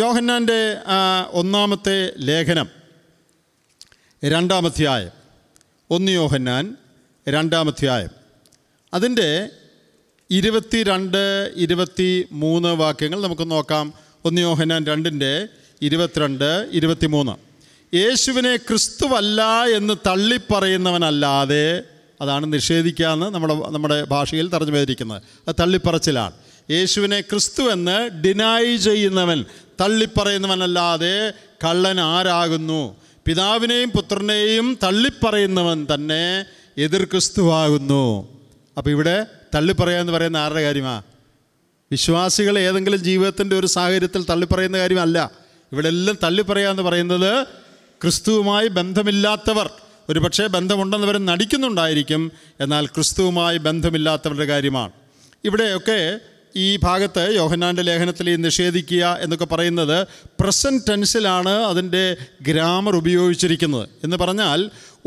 യോഹന്നാൻ്റെ ഒന്നാമത്തെ ലേഖനം രണ്ടാമധ്യായം ഒന്ന് യോഹന്നാൻ രണ്ടാമധ്യായം അതിൻ്റെ ഇരുപത്തി രണ്ട് ഇരുപത്തി മൂന്ന് വാക്യങ്ങൾ നമുക്ക് നോക്കാം ഒന്ന് യോഹന്നാൻ രണ്ടിൻ്റെ ഇരുപത്തിരണ്ട് മൂന്ന് യേശുവിനെ ക്രിസ്തുവല്ല എന്ന് തള്ളിപ്പറയുന്നവനല്ലാതെ അതാണ് നിഷേധിക്കാമെന്ന് നമ്മുടെ നമ്മുടെ ഭാഷയിൽ തറഞ്ഞു വരിക്കുന്നത് അത് തള്ളിപ്പറച്ചിലാണ് യേശുവിനെ ക്രിസ്തു എന്ന് ഡിനായി ചെയ്യുന്നവൻ തള്ളിപ്പറയുന്നവനല്ലാതെ കള്ളൻ ആരാകുന്നു പിതാവിനെയും പുത്രനെയും തള്ളിപ്പറയുന്നവൻ തന്നെ എതിർ ക്രിസ്തുവാകുന്നു അപ്പോൾ ഇവിടെ തള്ളിപ്പറയുക എന്ന് പറയുന്ന ആരുടെ കാര്യമാണ് വിശ്വാസികൾ ഏതെങ്കിലും ജീവിതത്തിൻ്റെ ഒരു സാഹചര്യത്തിൽ തള്ളിപ്പറയുന്ന കാര്യമല്ല ഇവിടെ എല്ലാം തള്ളിപ്പറയുക എന്ന് പറയുന്നത് ക്രിസ്തുവുമായി ബന്ധമില്ലാത്തവർ ഒരുപക്ഷെ ബന്ധമുണ്ടെന്ന് വരെ നടിക്കുന്നുണ്ടായിരിക്കും എന്നാൽ ക്രിസ്തുവുമായി ബന്ധമില്ലാത്തവരുടെ കാര്യമാണ് ഇവിടെയൊക്കെ ഈ ഭാഗത്ത് യോഹന്നാൻ്റെ ലേഖനത്തിൽ നിഷേധിക്കുക എന്നൊക്കെ പറയുന്നത് പ്രസൻറ്റ് ടെൻസിലാണ് അതിൻ്റെ ഗ്രാമർ ഉപയോഗിച്ചിരിക്കുന്നത് എന്ന് പറഞ്ഞാൽ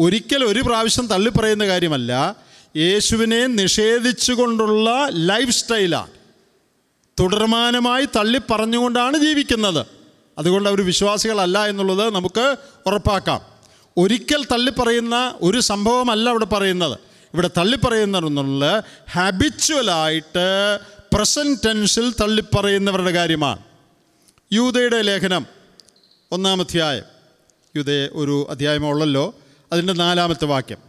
ഒരിക്കൽ ഒരു പ്രാവശ്യം തള്ളിപ്പറയുന്ന കാര്യമല്ല യേശുവിനെ നിഷേധിച്ചുകൊണ്ടുള്ള ലൈഫ് സ്റ്റൈലാണ് തുടർമാനമായി തള്ളിപ്പറഞ്ഞുകൊണ്ടാണ് ജീവിക്കുന്നത് അതുകൊണ്ട് അവർ വിശ്വാസികളല്ല എന്നുള്ളത് നമുക്ക് ഉറപ്പാക്കാം ഒരിക്കൽ തള്ളിപ്പറയുന്ന ഒരു സംഭവമല്ല ഇവിടെ പറയുന്നത് ഇവിടെ തള്ളിപ്പറയുന്ന ഹാബിച്വലായിട്ട് പ്രസൻറ്റ് ടെൻസിൽ തള്ളിപ്പറയുന്നവരുടെ കാര്യമാണ് യൂതയുടെ ലേഖനം ഒന്നാമധ്യായം യൂതയെ ഒരു അധ്യായമുള്ളല്ലോ അതിൻ്റെ നാലാമത്തെ വാക്യം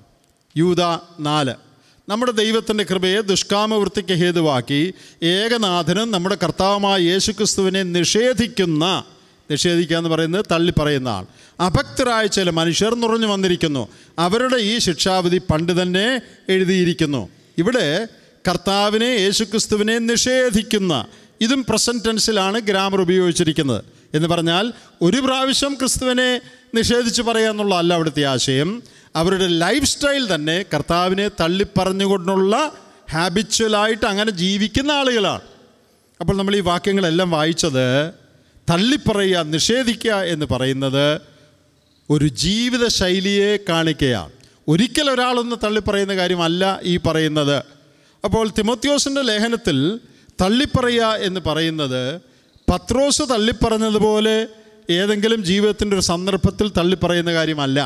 യൂത നാല് നമ്മുടെ ദൈവത്തിൻ്റെ കൃപയെ ദുഷ്കാമവൃത്തിക്ക് ഹേതുവാക്കി ഏകനാഥനും നമ്മുടെ കർത്താവുമായ യേശുക്രിസ്തുവിനെ നിഷേധിക്കുന്ന നിഷേധിക്കുക എന്ന് പറയുന്നത് തള്ളിപ്പറയുന്ന ആൾ അഭക്തരായ ചില മനുഷ്യർ നുറഞ്ഞു വന്നിരിക്കുന്നു അവരുടെ ഈ ശിക്ഷാവിധി പണ്ട് തന്നെ എഴുതിയിരിക്കുന്നു ഇവിടെ കർത്താവിനെ യേശുക്രിസ്തുവിനെ നിഷേധിക്കുന്ന ഇതും പ്രസൻറ്റ് ടെൻസിലാണ് ഗ്രാമർ ഉപയോഗിച്ചിരിക്കുന്നത് എന്ന് പറഞ്ഞാൽ ഒരു പ്രാവശ്യം ക്രിസ്തുവിനെ നിഷേധിച്ച് പറയുക എന്നുള്ള അല്ല അവിടുത്തെ ആശയം അവരുടെ ലൈഫ് സ്റ്റൈൽ തന്നെ കർത്താവിനെ തള്ളിപ്പറഞ്ഞുകൊണ്ടുള്ള ഹാബിച്വലായിട്ട് അങ്ങനെ ജീവിക്കുന്ന ആളുകളാണ് അപ്പോൾ നമ്മൾ ഈ വാക്യങ്ങളെല്ലാം വായിച്ചത് തള്ളിപ്പറയുക നിഷേധിക്കുക എന്ന് പറയുന്നത് ഒരു ജീവിത ശൈലിയെ കാണിക്കുകയാണ് ഒരിക്കൽ തള്ളിപ്പറയുന്ന കാര്യമല്ല ഈ പറയുന്നത് അപ്പോൾ തിമോത്യോസിൻ്റെ ലേഖനത്തിൽ തള്ളിപ്പറയ എന്ന് പറയുന്നത് പത്രോസ് തള്ളിപ്പറഞ്ഞതുപോലെ ഏതെങ്കിലും ജീവിതത്തിൻ്റെ ഒരു സന്ദർഭത്തിൽ തള്ളിപ്പറയുന്ന കാര്യമല്ല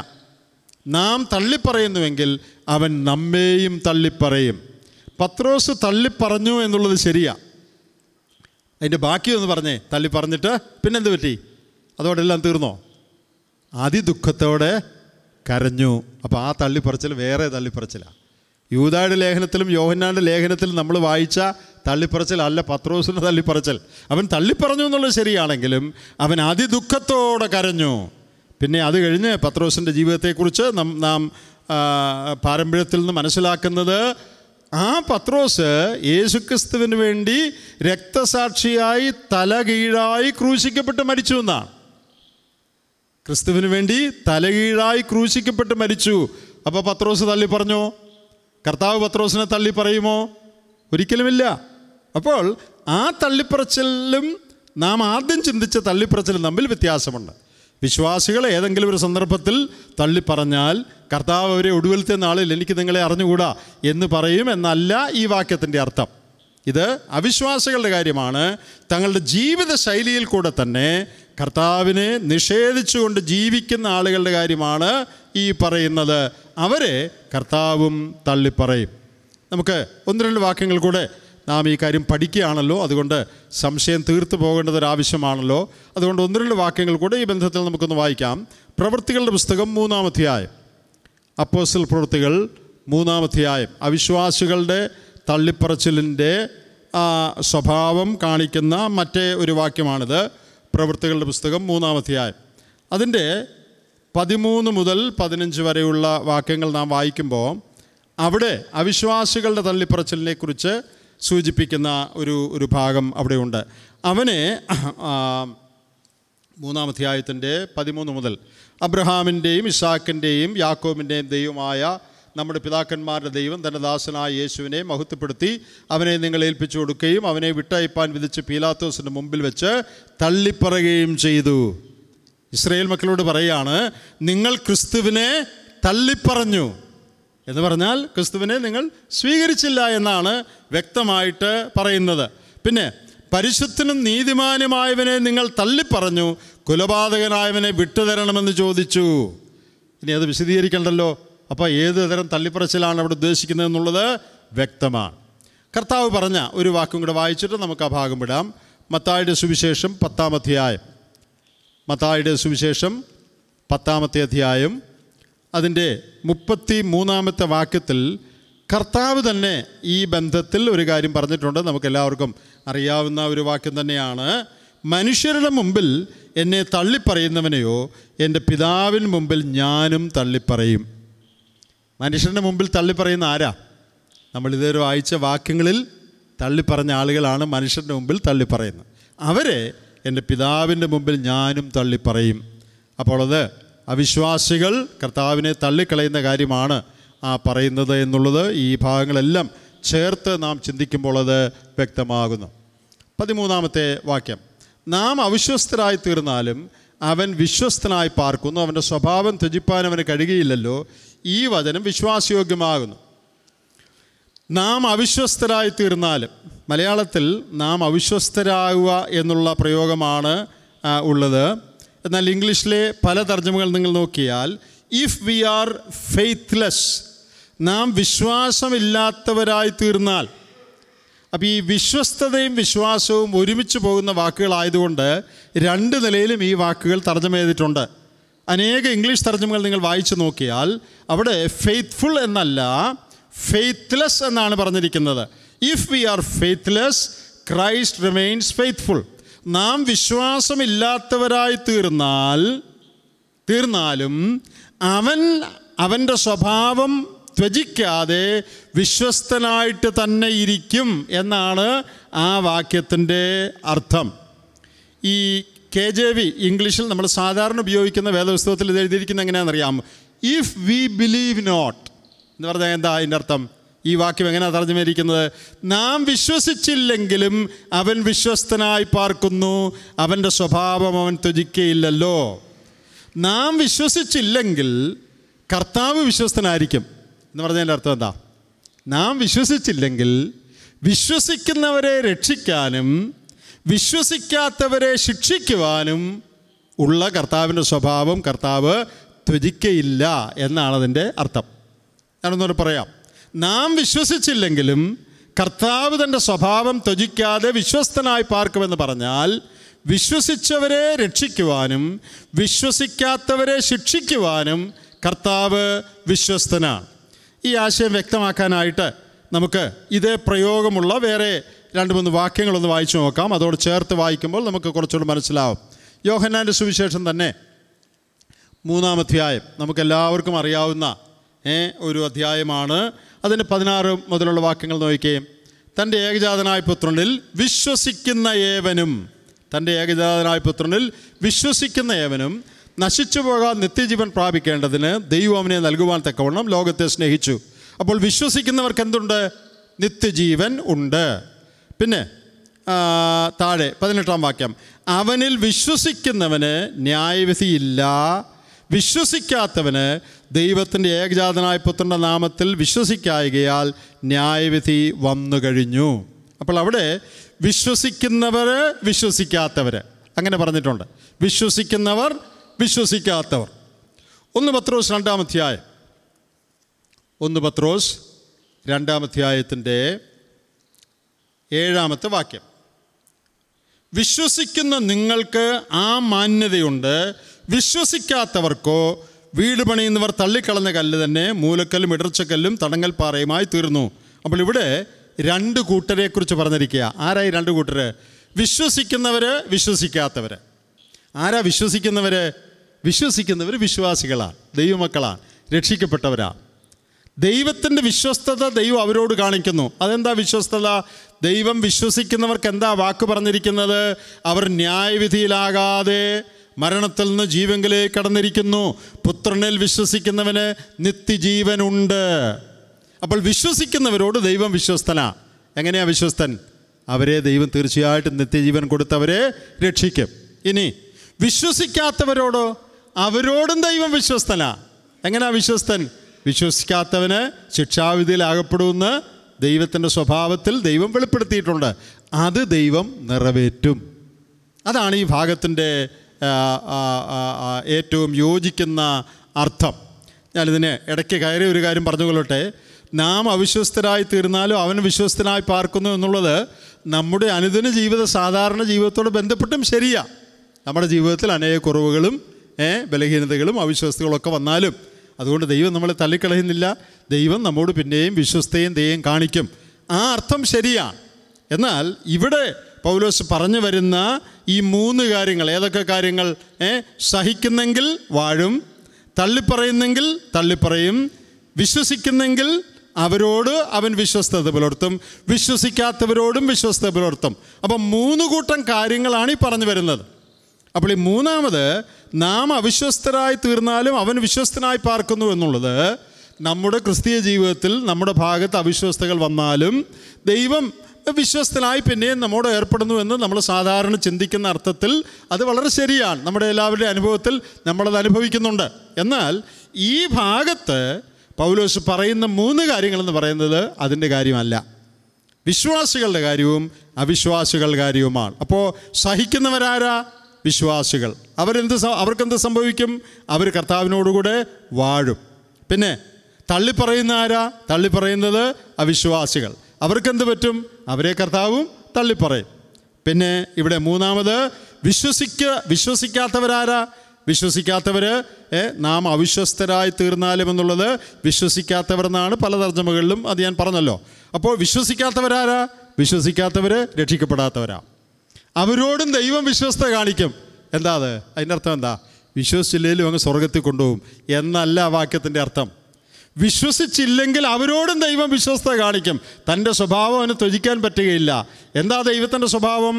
നാം തള്ളിപ്പറയുന്നുവെങ്കിൽ അവൻ നമ്മെയും തള്ളിപ്പറയും പത്രോസ് തള്ളിപ്പറഞ്ഞു എന്നുള്ളത് ശരിയാ അതിൻ്റെ ബാക്കിയൊന്ന് പറഞ്ഞേ തള്ളിപ്പറഞ്ഞിട്ട് പിന്നെന്ത് പറ്റി അതോടെ എല്ലാം തീർന്നോ അതിദുഃഖത്തോടെ കരഞ്ഞു അപ്പോൾ ആ തള്ളിപ്പറച്ചിൽ വേറെ തള്ളിപ്പറച്ചിലാണ് യൂതായുടെ ലേഖനത്തിലും യോഹന്നാൻ്റെ ലേഖനത്തിലും നമ്മൾ വായിച്ച തള്ളിപ്പറച്ചൽ അല്ല പത്രോസിൻ്റെ തള്ളിപ്പറച്ചൽ അവൻ തള്ളിപ്പറഞ്ഞു എന്നുള്ളത് ശരിയാണെങ്കിലും അവൻ അതിദുഃഖത്തോടെ കരഞ്ഞു പിന്നെ അത് കഴിഞ്ഞ് പത്രോസിൻ്റെ ജീവിതത്തെക്കുറിച്ച് നാം നാം പാരമ്പര്യത്തിൽ നിന്ന് മനസ്സിലാക്കുന്നത് ആ പത്രോസ് യേശുക്രിസ്തുവിന് വേണ്ടി രക്തസാക്ഷിയായി തലകീഴായി ക്രൂശിക്കപ്പെട്ട് മരിച്ചു എന്നാണ് ക്രിസ്തുവിന് വേണ്ടി തലകീഴായി ക്രൂശിക്കപ്പെട്ട് മരിച്ചു അപ്പോൾ പത്രോസ് തള്ളി പറഞ്ഞോ കർത്താവ് പത്രോസിനെ തള്ളി പറയുമോ ഒരിക്കലുമില്ല അപ്പോൾ ആ തള്ളിപ്പറച്ചിലും നാം ആദ്യം ചിന്തിച്ച തള്ളിപ്പറച്ചിലും തമ്മിൽ വ്യത്യാസമുണ്ട് വിശ്വാസികൾ ഏതെങ്കിലും ഒരു സന്ദർഭത്തിൽ തള്ളിപ്പറഞ്ഞാൽ കർത്താവ് അവരെ ഒടുവിലത്തെ നാളിൽ എനിക്ക് നിങ്ങളെ അറിഞ്ഞുകൂടാ എന്ന് പറയും എന്നല്ല ഈ വാക്യത്തിൻ്റെ അർത്ഥം ഇത് അവിശ്വാസികളുടെ കാര്യമാണ് തങ്ങളുടെ ജീവിത ശൈലിയിൽ കൂടെ തന്നെ കർത്താവിനെ നിഷേധിച്ചുകൊണ്ട് ജീവിക്കുന്ന ആളുകളുടെ കാര്യമാണ് ഈ പറയുന്നത് അവരെ കർത്താവും തള്ളിപ്പറയും നമുക്ക് ഒന്ന് രണ്ട് വാക്യങ്ങൾ കൂടെ നാം ഈ കാര്യം പഠിക്കുകയാണല്ലോ അതുകൊണ്ട് സംശയം തീർത്തു പോകേണ്ടത് ആവശ്യമാണല്ലോ അതുകൊണ്ട് ഒന്ന് രണ്ട് വാക്യങ്ങൾ കൂടെ ഈ ബന്ധത്തിൽ നമുക്കൊന്ന് വായിക്കാം പ്രവൃത്തികളുടെ പുസ്തകം മൂന്നാമധ്യായം അപ്പോസിൽ പ്രവൃത്തികൾ മൂന്നാമധ്യായം അവിശ്വാസികളുടെ തള്ളിപ്പറച്ചിലിൻ്റെ സ്വഭാവം കാണിക്കുന്ന മറ്റേ ഒരു വാക്യമാണിത് പ്രവൃത്തികളുടെ പുസ്തകം മൂന്നാമധ്യായം അതിൻ്റെ പതിമൂന്ന് മുതൽ പതിനഞ്ച് വരെയുള്ള വാക്യങ്ങൾ നാം വായിക്കുമ്പോൾ അവിടെ അവിശ്വാസികളുടെ തള്ളിപ്പറച്ചിലിനെ കുറിച്ച് സൂചിപ്പിക്കുന്ന ഒരു ഒരു ഭാഗം അവിടെയുണ്ട് അവനെ മൂന്നാം അധ്യായത്തിൻ്റെ പതിമൂന്ന് മുതൽ അബ്രഹാമിൻ്റെയും ഇസാക്കിൻ്റെയും യാക്കോബിൻ്റെയും ദൈവമായ നമ്മുടെ പിതാക്കന്മാരുടെ ദൈവം തൻ്റെ ദാസനായ യേശുവിനെ മഹത്വപ്പെടുത്തി അവനെ നിങ്ങൾ ഏൽപ്പിച്ചു കൊടുക്കുകയും അവനെ വിട്ടയപ്പാൻ വിധിച്ച് പീലാത്തോസിൻ്റെ മുമ്പിൽ വെച്ച് തള്ളിപ്പറയുകയും ചെയ്തു ഇസ്രയേൽ മക്കളോട് പറയുകയാണ് നിങ്ങൾ ക്രിസ്തുവിനെ തള്ളിപ്പറഞ്ഞു എന്ന് പറഞ്ഞാൽ ക്രിസ്തുവിനെ നിങ്ങൾ സ്വീകരിച്ചില്ല എന്നാണ് വ്യക്തമായിട്ട് പറയുന്നത് പിന്നെ പരിശുദ്ധനും നീതിമാനുമായവനെ നിങ്ങൾ തള്ളിപ്പറഞ്ഞു കുലപാതകനായവനെ വിട്ടുതരണമെന്ന് ചോദിച്ചു ഇനി അത് വിശദീകരിക്കണ്ടല്ലോ അപ്പോൾ ഏത് തരം തള്ളിപ്പറച്ചിലാണ് അവിടെ ഉദ്ദേശിക്കുന്നത് എന്നുള്ളത് വ്യക്തമാണ് കർത്താവ് പറഞ്ഞ ഒരു വാക്കും കൂടെ വായിച്ചിട്ട് നമുക്ക് ആ ഭാഗം വിടാം മത്തായുടെ സുവിശേഷം പത്താമധ്യായം മത്തായുടെ സുവിശേഷം പത്താമത്തെ അധ്യായം അതിൻ്റെ മുപ്പത്തി മൂന്നാമത്തെ വാക്യത്തിൽ കർത്താവ് തന്നെ ഈ ബന്ധത്തിൽ ഒരു കാര്യം പറഞ്ഞിട്ടുണ്ട് നമുക്കെല്ലാവർക്കും അറിയാവുന്ന ഒരു വാക്യം തന്നെയാണ് മനുഷ്യരുടെ മുമ്പിൽ എന്നെ തള്ളിപ്പറയുന്നവനെയോ എൻ്റെ പിതാവിന് മുമ്പിൽ ഞാനും തള്ളിപ്പറയും മനുഷ്യരുടെ മുമ്പിൽ തള്ളിപ്പറയുന്ന ആരാ നമ്മൾ ഇതൊരു വായിച്ച വാക്യങ്ങളിൽ തള്ളിപ്പറഞ്ഞ ആളുകളാണ് മനുഷ്യരുടെ മുമ്പിൽ തള്ളിപ്പറയുന്നത് അവരെ എൻ്റെ പിതാവിൻ്റെ മുമ്പിൽ ഞാനും തള്ളിപ്പറയും അപ്പോൾ അത് അവിശ്വാസികൾ കർത്താവിനെ തള്ളിക്കളയുന്ന കാര്യമാണ് ആ പറയുന്നത് എന്നുള്ളത് ഈ ഭാഗങ്ങളെല്ലാം ചേർത്ത് നാം ചിന്തിക്കുമ്പോൾ അത് വ്യക്തമാകുന്നു പതിമൂന്നാമത്തെ വാക്യം നാം അവിശ്വസ്തരായി തീർന്നാലും അവൻ വിശ്വസ്തനായി പാർക്കുന്നു അവൻ്റെ സ്വഭാവം ത്യജിപ്പാൻ അവന് കഴിയുകയില്ലല്ലോ ഈ വചനം വിശ്വാസയോഗ്യമാകുന്നു നാം അവിശ്വസ്തരായി തീർന്നാലും മലയാളത്തിൽ നാം അവിശ്വസ്തരാകുക എന്നുള്ള പ്രയോഗമാണ് ഉള്ളത് എന്നാൽ ഇംഗ്ലീഷിലെ പല തർജ്ജമകൾ നിങ്ങൾ നോക്കിയാൽ ഇഫ് വി ആർ ഫെയ്ത്ത്ലെസ് നാം വിശ്വാസമില്ലാത്തവരായി തീർന്നാൽ അപ്പോൾ ഈ വിശ്വസ്തതയും വിശ്വാസവും ഒരുമിച്ച് പോകുന്ന വാക്കുകളായതുകൊണ്ട് രണ്ട് നിലയിലും ഈ വാക്കുകൾ തർജ്ജമ ചെയ്തിട്ടുണ്ട് അനേക ഇംഗ്ലീഷ് തർജ്ജമകൾ നിങ്ങൾ വായിച്ചു നോക്കിയാൽ അവിടെ ഫെയ്ത്ത്ഫുൾ എന്നല്ല ഫെയ്ത്ത്ലെസ് എന്നാണ് പറഞ്ഞിരിക്കുന്നത് if we are faithless Christ remains faithful നാം വിശ്വാസമില്ലാത്തവരായി തീർന്നാൽ തീർന്നാലും അവൻ അവൻ്റെ സ്വഭാവം ത്വജിക്കാതെ വിശ്വസ്തനായിട്ട് തന്നെ ഇരിക്കും എന്നാണ് ആ വാക്യത്തിൻ്റെ അർത്ഥം ഈ കെ ജെ വി ഇംഗ്ലീഷിൽ നമ്മൾ സാധാരണ ഉപയോഗിക്കുന്ന വേദപുസ്തകത്തിൽ ഇത് എഴുതിയിരിക്കുന്നത് എങ്ങനെയാണെന്നറിയാം ഇഫ് വി ബിലീവ് നോട്ട് എന്ന് പറഞ്ഞാൽ എന്താ അതിൻ്റെ അർത്ഥം ഈ വാക്യം എങ്ങനെ തർജ്ജമയിരിക്കുന്നത് നാം വിശ്വസിച്ചില്ലെങ്കിലും അവൻ വിശ്വസ്തനായി പാർക്കുന്നു അവൻ്റെ സ്വഭാവം അവൻ ത്യജിക്കയില്ലല്ലോ നാം വിശ്വസിച്ചില്ലെങ്കിൽ കർത്താവ് വിശ്വസ്തനായിരിക്കും എന്ന് പറഞ്ഞതിൻ്റെ അർത്ഥം എന്താ നാം വിശ്വസിച്ചില്ലെങ്കിൽ വിശ്വസിക്കുന്നവരെ രക്ഷിക്കാനും വിശ്വസിക്കാത്തവരെ ശിക്ഷിക്കുവാനും ഉള്ള കർത്താവിൻ്റെ സ്വഭാവം കർത്താവ് ത്യജിക്കയില്ല എന്നാണ് അർത്ഥം ഞാനൊന്നുകൂടെ പറയാം നാം വിശ്വസിച്ചില്ലെങ്കിലും കർത്താവ് തൻ്റെ സ്വഭാവം ത്യജിക്കാതെ വിശ്വസ്തനായി പാർക്കുമെന്ന് പറഞ്ഞാൽ വിശ്വസിച്ചവരെ രക്ഷിക്കുവാനും വിശ്വസിക്കാത്തവരെ ശിക്ഷിക്കുവാനും കർത്താവ് വിശ്വസ്തനാണ് ഈ ആശയം വ്യക്തമാക്കാനായിട്ട് നമുക്ക് ഇതേ പ്രയോഗമുള്ള വേറെ രണ്ട് മൂന്ന് വാക്യങ്ങളൊന്ന് വായിച്ചു നോക്കാം അതോട് ചേർത്ത് വായിക്കുമ്പോൾ നമുക്ക് കുറച്ചുകൂടി മനസ്സിലാവും യോഹന്നാൻ്റെ സുവിശേഷം തന്നെ മൂന്നാമധ്യായം നമുക്കെല്ലാവർക്കും അറിയാവുന്ന ഒരു അധ്യായമാണ് അതിന് പതിനാറ് മുതലുള്ള വാക്യങ്ങൾ നോക്കുകയും തൻ്റെ ഏകജാതനായ പുത്രനിൽ വിശ്വസിക്കുന്ന ഏവനും തൻ്റെ ഏകജാതനായ പുത്രനിൽ വിശ്വസിക്കുന്ന ഏവനും നശിച്ചു പോകാൻ നിത്യജീവൻ പ്രാപിക്കേണ്ടതിന് ദൈവം അവനെ നൽകുവാൻ തക്കവണ്ണം ലോകത്തെ സ്നേഹിച്ചു അപ്പോൾ വിശ്വസിക്കുന്നവർക്ക് എന്തുണ്ട് നിത്യജീവൻ ഉണ്ട് പിന്നെ താഴെ പതിനെട്ടാം വാക്യം അവനിൽ വിശ്വസിക്കുന്നവന് ന്യായവിധിയില്ല വിശ്വസിക്കാത്തവന് ദൈവത്തിൻ്റെ ഏകജാതനായ പുത്രൻ്റെ നാമത്തിൽ വിശ്വസിക്കായകയാൽ ന്യായവിധി വന്നു കഴിഞ്ഞു അപ്പോൾ അവിടെ വിശ്വസിക്കുന്നവർ വിശ്വസിക്കാത്തവർ അങ്ങനെ പറഞ്ഞിട്ടുണ്ട് വിശ്വസിക്കുന്നവർ വിശ്വസിക്കാത്തവർ ഒന്ന് പത്രോസ് രണ്ടാമധ്യായം ഒന്ന് പത്രോസ് രണ്ടാമധ്യായത്തിൻ്റെ ഏഴാമത്തെ വാക്യം വിശ്വസിക്കുന്ന നിങ്ങൾക്ക് ആ മാന്യതയുണ്ട് വിശ്വസിക്കാത്തവർക്കോ വീട് പണിയുന്നവർ തള്ളിക്കളഞ്ഞ കല്ല് തന്നെ മൂലക്കല്ലും ഇടർച്ചക്കല്ലും തടങ്ങൽപ്പാറയുമായി തീർന്നു അപ്പോൾ ഇവിടെ രണ്ട് കൂട്ടരെക്കുറിച്ച് പറഞ്ഞിരിക്കുക ആരായി രണ്ട് കൂട്ടർ വിശ്വസിക്കുന്നവർ വിശ്വസിക്കാത്തവർ ആരാ വിശ്വസിക്കുന്നവർ വിശ്വസിക്കുന്നവർ വിശ്വാസികളാണ് ദൈവമക്കളാണ് രക്ഷിക്കപ്പെട്ടവരാണ് ദൈവത്തിൻ്റെ വിശ്വസ്തത ദൈവം അവരോട് കാണിക്കുന്നു അതെന്താ വിശ്വസ്തത ദൈവം വിശ്വസിക്കുന്നവർക്ക് എന്താ വാക്ക് പറഞ്ഞിരിക്കുന്നത് അവർ ന്യായവിധിയിലാകാതെ മരണത്തിൽ നിന്ന് ജീവങ്കിലേക്ക് കടന്നിരിക്കുന്നു പുത്രനിൽ വിശ്വസിക്കുന്നവന് നിത്യജീവനുണ്ട് അപ്പോൾ വിശ്വസിക്കുന്നവരോട് ദൈവം വിശ്വസ്തനാ എങ്ങനെയാണ് വിശ്വസ്തൻ അവരെ ദൈവം തീർച്ചയായിട്ടും നിത്യജീവൻ കൊടുത്തവരെ രക്ഷിക്കും ഇനി വിശ്വസിക്കാത്തവരോടോ അവരോടും ദൈവം വിശ്വസ്തനാ എങ്ങനെയാ വിശ്വസ്തൻ വിശ്വസിക്കാത്തവന് ശിക്ഷാവിധിയിൽ ആകപ്പെടുമെന്ന് ദൈവത്തിൻ്റെ സ്വഭാവത്തിൽ ദൈവം വെളിപ്പെടുത്തിയിട്ടുണ്ട് അത് ദൈവം നിറവേറ്റും അതാണ് ഈ ഭാഗത്തിൻ്റെ ഏറ്റവും യോജിക്കുന്ന അർത്ഥം ഞാനിതിനെ ഇടയ്ക്ക് കയറി ഒരു കാര്യം പറഞ്ഞുകൊള്ളട്ടെ നാം അവിശ്വസ്തരായി തീർന്നാലും അവൻ വിശ്വസ്തനായി പാർക്കുന്നു എന്നുള്ളത് നമ്മുടെ അനുദിന ജീവിത സാധാരണ ജീവിതത്തോട് ബന്ധപ്പെട്ടും ശരിയാ നമ്മുടെ ജീവിതത്തിൽ അനേക കുറവുകളും ബലഹീനതകളും അവിശ്വസ്തകളൊക്കെ വന്നാലും അതുകൊണ്ട് ദൈവം നമ്മളെ തള്ളിക്കളയുന്നില്ല ദൈവം നമ്മോട് പിന്നെയും വിശ്വസ്തയും ദയയും കാണിക്കും ആ അർത്ഥം ശരിയാണ് എന്നാൽ ഇവിടെ പൗലോസ് പറഞ്ഞു വരുന്ന ഈ മൂന്ന് കാര്യങ്ങൾ ഏതൊക്കെ കാര്യങ്ങൾ ഏ സഹിക്കുന്നെങ്കിൽ വാഴും തള്ളിപ്പറയുന്നെങ്കിൽ തള്ളിപ്പറയും വിശ്വസിക്കുന്നെങ്കിൽ അവരോട് അവൻ വിശ്വസ്തത പുലർത്തും വിശ്വസിക്കാത്തവരോടും വിശ്വസ്തത പുലർത്തും അപ്പം മൂന്ന് കൂട്ടം കാര്യങ്ങളാണ് ഈ പറഞ്ഞു വരുന്നത് അപ്പോൾ ഈ മൂന്നാമത് നാം അവിശ്വസ്തരായി തീർന്നാലും അവൻ വിശ്വസ്തനായി പാർക്കുന്നു എന്നുള്ളത് നമ്മുടെ ക്രിസ്തീയ ജീവിതത്തിൽ നമ്മുടെ ഭാഗത്ത് അവിശ്വസ്തകൾ വന്നാലും ദൈവം വിശ്വസ്തനായി പിന്നെയും നമ്മോട് ഏർപ്പെടുന്നു എന്ന് നമ്മൾ സാധാരണ ചിന്തിക്കുന്ന അർത്ഥത്തിൽ അത് വളരെ ശരിയാണ് നമ്മുടെ എല്ലാവരുടെയും അനുഭവത്തിൽ നമ്മളത് അനുഭവിക്കുന്നുണ്ട് എന്നാൽ ഈ ഭാഗത്ത് പൗലോസ് പറയുന്ന മൂന്ന് കാര്യങ്ങളെന്ന് പറയുന്നത് അതിൻ്റെ കാര്യമല്ല വിശ്വാസികളുടെ കാര്യവും അവിശ്വാസികളുടെ കാര്യവുമാണ് അപ്പോൾ സഹിക്കുന്നവരാരാ വിശ്വാസികൾ അവരെന്ത് അവർക്കെന്ത് സംഭവിക്കും അവർ കർത്താവിനോടുകൂടെ വാഴും പിന്നെ തള്ളിപ്പറയുന്ന ആരാ തള്ളിപ്പറയുന്നത് അവിശ്വാസികൾ അവർക്കെന്ത് പറ്റും അവരെ കർത്താവും തള്ളിപ്പറയും പിന്നെ ഇവിടെ മൂന്നാമത് വിശ്വസിക്ക വിശ്വസിക്കാത്തവരാരാ വിശ്വസിക്കാത്തവർ നാം അവിശ്വസ്തരായി തീർന്നാലും എന്നുള്ളത് എന്നാണ് പല തർജ്ജമകളിലും അത് ഞാൻ പറഞ്ഞല്ലോ അപ്പോൾ വിശ്വസിക്കാത്തവരാരാ വിശ്വസിക്കാത്തവർ രക്ഷിക്കപ്പെടാത്തവരാ അവരോടും ദൈവം വിശ്വസ്ത കാണിക്കും എന്താ അത് അതിൻ്റെ അർത്ഥം എന്താ വിശ്വസിച്ചില്ലെങ്കിലും അങ്ങ് സ്വർഗത്തിൽ കൊണ്ടുപോകും എന്നല്ല വാക്യത്തിൻ്റെ അർത്ഥം വിശ്വസിച്ചില്ലെങ്കിൽ അവരോടും ദൈവം വിശ്വസ്ത കാണിക്കും തൻ്റെ സ്വഭാവം അവന് ത്യജിക്കാൻ പറ്റുകയില്ല എന്താ ദൈവത്തിൻ്റെ സ്വഭാവം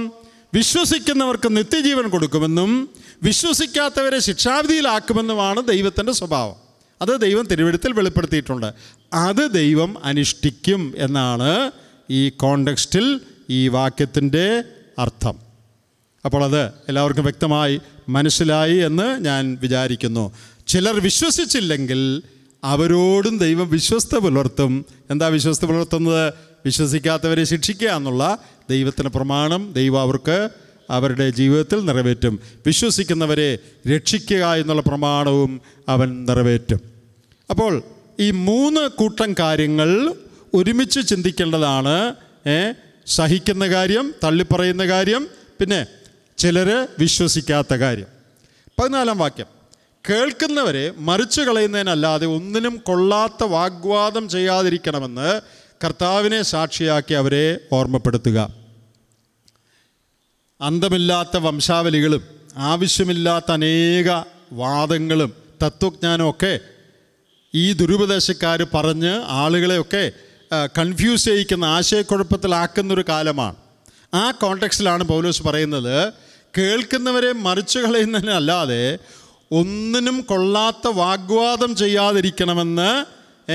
വിശ്വസിക്കുന്നവർക്ക് നിത്യജീവൻ കൊടുക്കുമെന്നും വിശ്വസിക്കാത്തവരെ ശിക്ഷാവിധിയിലാക്കുമെന്നുമാണ് ദൈവത്തിൻ്റെ സ്വഭാവം അത് ദൈവം തിരുവഴുത്തിൽ വെളിപ്പെടുത്തിയിട്ടുണ്ട് അത് ദൈവം അനുഷ്ഠിക്കും എന്നാണ് ഈ കോണ്ടെക്സ്റ്റിൽ ഈ വാക്യത്തിൻ്റെ അർത്ഥം അപ്പോൾ അത് എല്ലാവർക്കും വ്യക്തമായി മനസ്സിലായി എന്ന് ഞാൻ വിചാരിക്കുന്നു ചിലർ വിശ്വസിച്ചില്ലെങ്കിൽ അവരോടും ദൈവം വിശ്വസ്ത പുലർത്തും എന്താ വിശ്വസ്ത പുലർത്തുന്നത് വിശ്വസിക്കാത്തവരെ ശിക്ഷിക്കുക എന്നുള്ള ദൈവത്തിൻ്റെ പ്രമാണം ദൈവം അവർക്ക് അവരുടെ ജീവിതത്തിൽ നിറവേറ്റും വിശ്വസിക്കുന്നവരെ രക്ഷിക്കുക എന്നുള്ള പ്രമാണവും അവൻ നിറവേറ്റും അപ്പോൾ ഈ മൂന്ന് കൂട്ടം കാര്യങ്ങൾ ഒരുമിച്ച് ചിന്തിക്കേണ്ടതാണ് സഹിക്കുന്ന കാര്യം തള്ളിപ്പറയുന്ന കാര്യം പിന്നെ ചിലർ വിശ്വസിക്കാത്ത കാര്യം പതിനാലാം വാക്യം കേൾക്കുന്നവരെ മറിച്ചു കളയുന്നതിനല്ലാതെ ഒന്നിനും കൊള്ളാത്ത വാഗ്വാദം ചെയ്യാതിരിക്കണമെന്ന് കർത്താവിനെ സാക്ഷിയാക്കി അവരെ ഓർമ്മപ്പെടുത്തുക അന്തമില്ലാത്ത വംശാവലികളും ആവശ്യമില്ലാത്ത അനേക വാദങ്ങളും തത്വജ്ഞാനമൊക്കെ ഈ ദുരുപദേശക്കാർ പറഞ്ഞ് ആളുകളെയൊക്കെ കൺഫ്യൂസ് ചെയ്യിക്കുന്ന ആശയക്കുഴപ്പത്തിലാക്കുന്നൊരു കാലമാണ് ആ കോണ്ടെക്സ്റ്റിലാണ് പൗലോസ് പറയുന്നത് കേൾക്കുന്നവരെ മറിച്ചു കളയുന്നതിനല്ലാതെ ഒന്നിനും കൊള്ളാത്ത വാഗ്വാദം ചെയ്യാതിരിക്കണമെന്ന്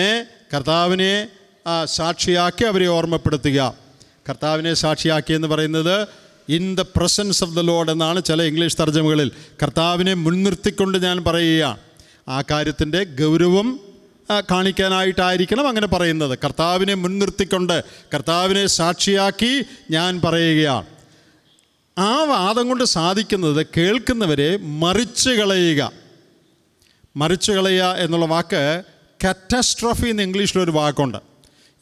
ഏ കർത്താവിനെ സാക്ഷിയാക്കി അവരെ ഓർമ്മപ്പെടുത്തുക കർത്താവിനെ സാക്ഷിയാക്കി എന്ന് പറയുന്നത് in the presence of the Lord എന്നാണ് ചില ഇംഗ്ലീഷ് തർജ്ജമകളിൽ കർത്താവിനെ മുൻനിർത്തിക്കൊണ്ട് ഞാൻ പറയുകയാണ് ആ കാര്യത്തിൻ്റെ ഗൗരവം കാണിക്കാനായിട്ടായിരിക്കണം അങ്ങനെ പറയുന്നത് കർത്താവിനെ മുൻനിർത്തിക്കൊണ്ട് കർത്താവിനെ സാക്ഷിയാക്കി ഞാൻ പറയുകയാണ് ആ വാദം കൊണ്ട് സാധിക്കുന്നത് കേൾക്കുന്നവരെ മറിച്ച് കളയുക മറിച്ച് കളയുക എന്നുള്ള വാക്ക് കറ്റാസ്ട്രഫി എന്ന് ഇംഗ്ലീഷിലൊരു വാക്കുണ്ട്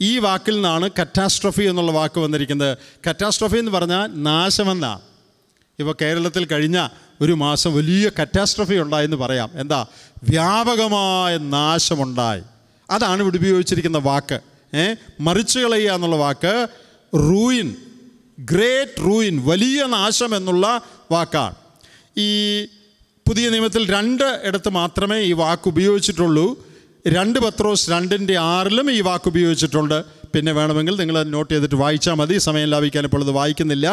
ഈ വാക്കിൽ നിന്നാണ് കറ്റാസ്ട്രഫി എന്നുള്ള വാക്ക് വന്നിരിക്കുന്നത് കറ്റാസ്ട്രഫി എന്ന് പറഞ്ഞാൽ നാശമെന്നാണ് ഇപ്പോൾ കേരളത്തിൽ കഴിഞ്ഞ ഒരു മാസം വലിയ കറ്റാസ്ട്രഫി ഉണ്ടായെന്ന് പറയാം എന്താ വ്യാപകമായ നാശമുണ്ടായി അതാണ് ഇവിടെ ഉപയോഗിച്ചിരിക്കുന്ന വാക്ക് ഏഹ് മറിച്ച് കളയുക എന്നുള്ള വാക്ക് റൂയിൻ ഗ്രേറ്റ് റൂയിൻ വലിയ നാശം എന്നുള്ള വാക്കാണ് ഈ പുതിയ നിയമത്തിൽ രണ്ട് ഇടത്ത് മാത്രമേ ഈ വാക്ക് ഉപയോഗിച്ചിട്ടുള്ളൂ രണ്ട് പത്രോസ് രണ്ടിൻ്റെ ആറിലും ഈ വാക്ക് ഉപയോഗിച്ചിട്ടുണ്ട് പിന്നെ വേണമെങ്കിൽ നിങ്ങൾ നോട്ട് ചെയ്തിട്ട് വായിച്ചാൽ മതി സമയം ലാഭിക്കാൻ ഇപ്പോൾ അത് വായിക്കുന്നില്ല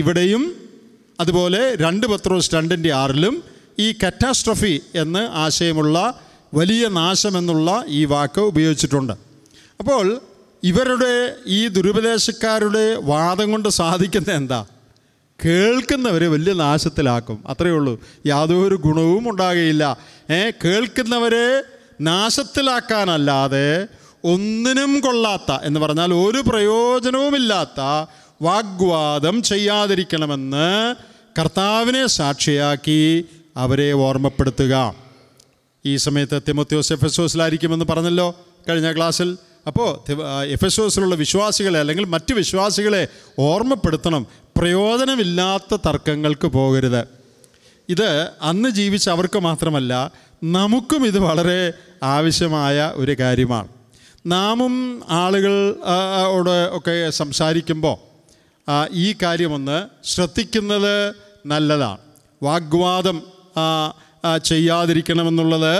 ഇവിടെയും അതുപോലെ രണ്ട് പത്രോസ് രണ്ടിൻ്റെ ആറിലും ഈ കറ്റാസ്ട്രഫി എന്ന് ആശയമുള്ള വലിയ നാശമെന്നുള്ള ഈ വാക്ക് ഉപയോഗിച്ചിട്ടുണ്ട് അപ്പോൾ ഇവരുടെ ഈ ദുരുപദേശക്കാരുടെ വാദം കൊണ്ട് സാധിക്കുന്ന എന്താ കേൾക്കുന്നവരെ വലിയ നാശത്തിലാക്കും അത്രയേ ഉള്ളൂ യാതൊരു ഗുണവും ഉണ്ടാകുകയില്ല ഏ കേൾക്കുന്നവരെ നാശത്തിലാക്കാനല്ലാതെ ഒന്നിനും കൊള്ളാത്ത എന്ന് പറഞ്ഞാൽ ഒരു പ്രയോജനവുമില്ലാത്ത വാഗ്വാദം ചെയ്യാതിരിക്കണമെന്ന് കർത്താവിനെ സാക്ഷിയാക്കി അവരെ ഓർമ്മപ്പെടുത്തുക ഈ സമയത്ത് തിമത്യോസ് എഫ് എസ് ഓസിലായിരിക്കുമെന്ന് പറഞ്ഞല്ലോ കഴിഞ്ഞ ക്ലാസ്സിൽ അപ്പോൾ എഫ് എസ് എസിലുള്ള വിശ്വാസികളെ അല്ലെങ്കിൽ മറ്റ് വിശ്വാസികളെ ഓർമ്മപ്പെടുത്തണം പ്രയോജനമില്ലാത്ത തർക്കങ്ങൾക്ക് പോകരുത് ഇത് അന്ന് ജീവിച്ച അവർക്ക് മാത്രമല്ല നമുക്കും ഇത് വളരെ ആവശ്യമായ ഒരു കാര്യമാണ് നാമും ആളുകളോട് ഒക്കെ സംസാരിക്കുമ്പോൾ ഈ കാര്യമൊന്ന് ശ്രദ്ധിക്കുന്നത് നല്ലതാണ് വാഗ്വാദം ചെയ്യാതിരിക്കണമെന്നുള്ളത്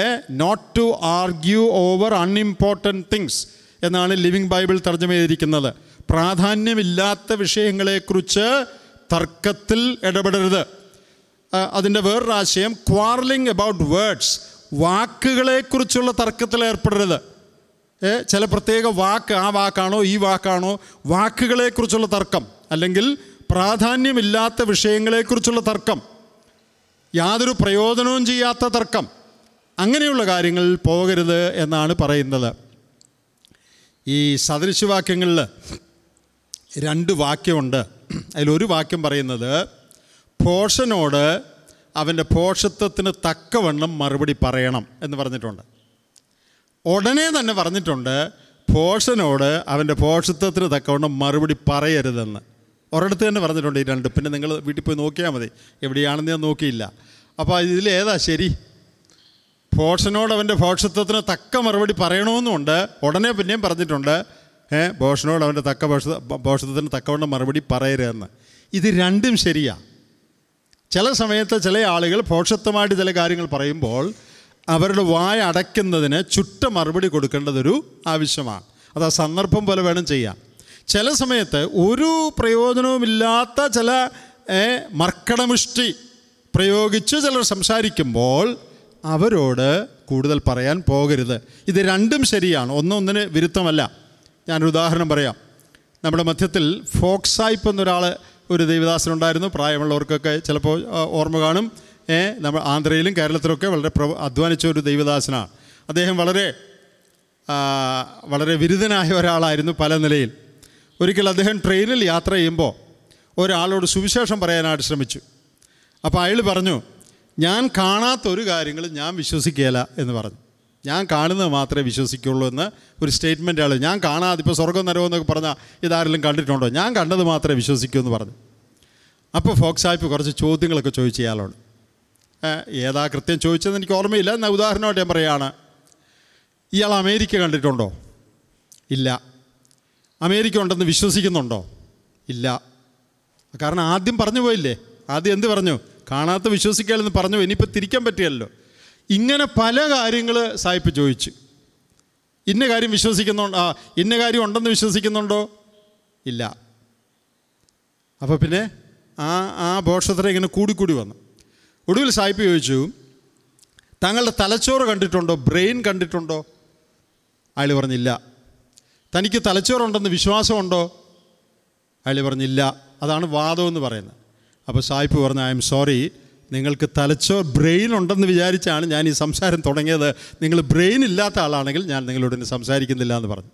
a not to argue over unimportant things എന്നാണ് ലിവിങ് ബൈബിൾ തർജ്ജമ ചെയ്തിരിക്കുന്നത് പ്രാധാന്യമില്ലാത്ത വിഷയങ്ങളെക്കുറിച്ച് തർക്കത്തിൽ ഇടപെടരുത് അതിൻ്റെ വേറൊരാശയം ക്വാർലിംഗ് അബൌട്ട് വേർഡ്സ് വാക്കുകളെക്കുറിച്ചുള്ള തർക്കത്തിൽ ഏർപ്പെടരുത് ഏ ചില പ്രത്യേക വാക്ക് ആ വാക്കാണോ ഈ വാക്കാണോ വാക്കുകളെക്കുറിച്ചുള്ള തർക്കം അല്ലെങ്കിൽ പ്രാധാന്യമില്ലാത്ത വിഷയങ്ങളെക്കുറിച്ചുള്ള തർക്കം യാതൊരു പ്രയോജനവും ചെയ്യാത്ത തർക്കം അങ്ങനെയുള്ള കാര്യങ്ങളിൽ പോകരുത് എന്നാണ് പറയുന്നത് ഈ സദൃശവാക്യങ്ങളിൽ രണ്ട് വാക്യമുണ്ട് അതിലൊരു വാക്യം പറയുന്നത് പോഷനോട് അവൻ്റെ പോഷത്വത്തിന് തക്കവണ്ണം മറുപടി പറയണം എന്ന് പറഞ്ഞിട്ടുണ്ട് ഉടനെ തന്നെ പറഞ്ഞിട്ടുണ്ട് പോഷനോട് അവൻ്റെ പോഷത്വത്തിന് തക്കവണ്ണം മറുപടി പറയരുതെന്ന് ഒരിടത്ത് തന്നെ പറഞ്ഞിട്ടുണ്ട് ഈ രണ്ട് പിന്നെ നിങ്ങൾ വീട്ടിൽ പോയി നോക്കിയാൽ മതി എവിടെയാണെന്ന് ഞാൻ നോക്കിയില്ല അപ്പോൾ ഇതിലേതാ ശരി ഭോഷനോട് അവൻ്റെ ഭോഷത്വത്തിന് തക്ക മറുപടി പറയണമെന്നുണ്ട് ഉടനെ പിന്നെയും പറഞ്ഞിട്ടുണ്ട് ഏഹ് ഭോഷനോട് അവൻ്റെ തക്ക ഭോഷ ഭോഷത്വത്തിന് തക്കവണ്ണം മറുപടി പറയരുതെന്ന് ഇത് രണ്ടും ശരിയാ ചില സമയത്ത് ചില ആളുകൾ ഭോഷത്വമായിട്ട് ചില കാര്യങ്ങൾ പറയുമ്പോൾ അവരുടെ വായ അടയ്ക്കുന്നതിന് ചുട്ട മറുപടി കൊടുക്കേണ്ടതൊരു ആവശ്യമാണ് അത് ആ സന്ദർഭം പോലെ വേണം ചെയ്യാം ചില സമയത്ത് ഒരു പ്രയോജനവുമില്ലാത്ത ചില മർക്കടമുഷ്ടി പ്രയോഗിച്ച് ചിലർ സംസാരിക്കുമ്പോൾ അവരോട് കൂടുതൽ പറയാൻ പോകരുത് ഇത് രണ്ടും ശരിയാണ് ഒന്നൊന്നിന് വിരുദ്ധമല്ല ഞാനൊരു ഉദാഹരണം പറയാം നമ്മുടെ മധ്യത്തിൽ ഫോക്സായ്പ് എന്നൊരാൾ ഒരു ദേവദാസനുണ്ടായിരുന്നു പ്രായമുള്ളവർക്കൊക്കെ ചിലപ്പോൾ ഓർമ്മ കാണും നമ്മൾ ആന്ധ്രയിലും കേരളത്തിലൊക്കെ വളരെ അധ്വാനിച്ച ഒരു ദൈവദാസനാണ് അദ്ദേഹം വളരെ വളരെ വിരുദ്ധനായ ഒരാളായിരുന്നു പല നിലയിൽ ഒരിക്കൽ അദ്ദേഹം ട്രെയിനിൽ യാത്ര ചെയ്യുമ്പോൾ ഒരാളോട് സുവിശേഷം പറയാനായിട്ട് ശ്രമിച്ചു അപ്പോൾ അയാൾ പറഞ്ഞു ഞാൻ കാണാത്ത ഒരു കാര്യങ്ങളും ഞാൻ വിശ്വസിക്കുകയില്ല എന്ന് പറഞ്ഞു ഞാൻ കാണുന്നത് മാത്രമേ വിശ്വസിക്കുള്ളൂ എന്ന് ഒരു സ്റ്റേറ്റ്മെൻ്റ് ആൾ ഞാൻ കാണാതെ ഇപ്പോൾ സ്വർഗ്ഗം നരവും എന്നൊക്കെ പറഞ്ഞാൽ ഇതാരെങ്കിലും കണ്ടിട്ടുണ്ടോ ഞാൻ കണ്ടത് മാത്രമേ വിശ്വസിക്കൂ എന്ന് പറഞ്ഞു അപ്പോൾ ഫോക്സ് ആയിപ്പ് കുറച്ച് ചോദ്യങ്ങളൊക്കെ ചോദിച്ചു ഇയാളോട് ഏതാ കൃത്യം ചോദിച്ചതെന്ന് എനിക്ക് ഓർമ്മയില്ല എന്നാൽ ഉദാഹരണമായിട്ട് ഞാൻ പറയുകയാണ് ഇയാൾ അമേരിക്ക കണ്ടിട്ടുണ്ടോ ഇല്ല അമേരിക്ക ഉണ്ടെന്ന് വിശ്വസിക്കുന്നുണ്ടോ ഇല്ല കാരണം ആദ്യം പറഞ്ഞു പോയില്ലേ ആദ്യം എന്ത് പറഞ്ഞു കാണാത്ത വിശ്വസിക്കാമെന്ന് പറഞ്ഞു ഇനിയിപ്പോൾ തിരിക്കാൻ പറ്റിയല്ലോ ഇങ്ങനെ പല കാര്യങ്ങൾ സായിപ്പ് ചോദിച്ചു ഇന്ന കാര്യം വിശ്വസിക്കുന്നുണ്ടോ ആ ഇന്ന കാര്യം ഉണ്ടെന്ന് വിശ്വസിക്കുന്നുണ്ടോ ഇല്ല അപ്പോൾ പിന്നെ ആ ആ ബോഷത്തിനെ ഇങ്ങനെ കൂടിക്കൂടി വന്നു ഒടുവിൽ സായിപ്പ് ചോദിച്ചു താങ്കളുടെ തലച്ചോറ് കണ്ടിട്ടുണ്ടോ ബ്രെയിൻ കണ്ടിട്ടുണ്ടോ അയാൾ പറഞ്ഞില്ല തനിക്ക് തലച്ചോറുണ്ടെന്ന് വിശ്വാസമുണ്ടോ അയാൾ പറഞ്ഞില്ല അതാണ് വാദം എന്ന് പറയുന്നത് അപ്പോൾ സായിപ്പ് പറഞ്ഞു ഐ എം സോറി നിങ്ങൾക്ക് തലച്ചോർ ബ്രെയിൻ ഉണ്ടെന്ന് വിചാരിച്ചാണ് ഞാൻ ഈ സംസാരം തുടങ്ങിയത് നിങ്ങൾ ബ്രെയിൻ ഇല്ലാത്ത ആളാണെങ്കിൽ ഞാൻ നിങ്ങളോട് ഇനി സംസാരിക്കുന്നില്ല എന്ന് പറഞ്ഞു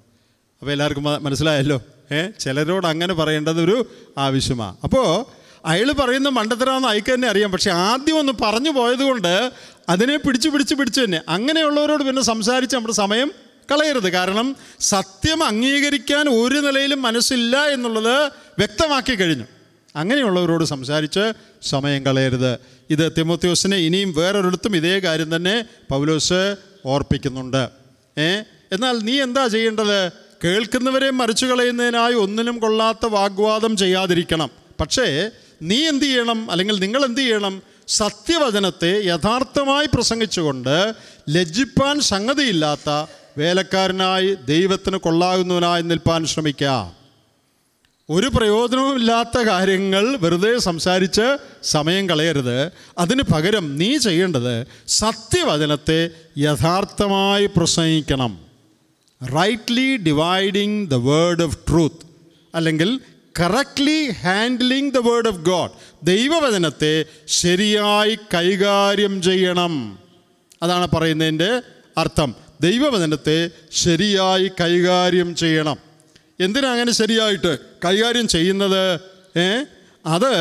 അപ്പോൾ എല്ലാവർക്കും മനസ്സിലായല്ലോ ഏ ചിലരോട് അങ്ങനെ പറയേണ്ടത് ഒരു ആവശ്യമാണ് അപ്പോൾ അയാൾ പറയുന്ന മണ്ടത്തരാന്ന് അയക്കു തന്നെ അറിയാം പക്ഷേ ആദ്യം ഒന്ന് പറഞ്ഞു പോയതുകൊണ്ട് അതിനെ പിടിച്ചു പിടിച്ച് പിടിച്ചു തന്നെ അങ്ങനെയുള്ളവരോട് പിന്നെ സംസാരിച്ച് നമ്മുടെ സമയം കളയരുത് കാരണം സത്യം അംഗീകരിക്കാൻ ഒരു നിലയിലും മനസ്സില്ല എന്നുള്ളത് വ്യക്തമാക്കി കഴിഞ്ഞു അങ്ങനെയുള്ളവരോട് സംസാരിച്ച് സമയം കളയരുത് ഇത് തിമോത്യോസിനെ ഇനിയും വേറൊരിടത്തും ഇതേ കാര്യം തന്നെ പൗലോസ് ഓർപ്പിക്കുന്നുണ്ട് ഏ എന്നാൽ നീ എന്താ ചെയ്യേണ്ടത് കേൾക്കുന്നവരെ മറിച്ചു കളയുന്നതിനായി ഒന്നിനും കൊള്ളാത്ത വാഗ്വാദം ചെയ്യാതിരിക്കണം പക്ഷേ നീ എന്തു ചെയ്യണം അല്ലെങ്കിൽ നിങ്ങൾ എന്തു ചെയ്യണം സത്യവചനത്തെ യഥാർത്ഥമായി പ്രസംഗിച്ചുകൊണ്ട് ലജ്ജിപ്പാൻ സംഗതിയില്ലാത്ത വേലക്കാരനായി ദൈവത്തിന് കൊള്ളാകുന്നവനായി നിൽപ്പാൻ ശ്രമിക്കുക ഒരു പ്രയോജനവുമില്ലാത്ത കാര്യങ്ങൾ വെറുതെ സംസാരിച്ച് സമയം കളയരുത് അതിന് പകരം നീ ചെയ്യേണ്ടത് സത്യവചനത്തെ യഥാർത്ഥമായി പ്രസംഗിക്കണം rightly dividing the word of truth അല്ലെങ്കിൽ correctly handling the word of God ദൈവവചനത്തെ ശരിയായി കൈകാര്യം ചെയ്യണം അതാണ് പറയുന്നതിൻ്റെ അർത്ഥം ദൈവവചനത്തെ ശരിയായി കൈകാര്യം ചെയ്യണം എന്തിനാ അങ്ങനെ ശരിയായിട്ട് കൈകാര്യം ചെയ്യുന്നത് ഏ അത്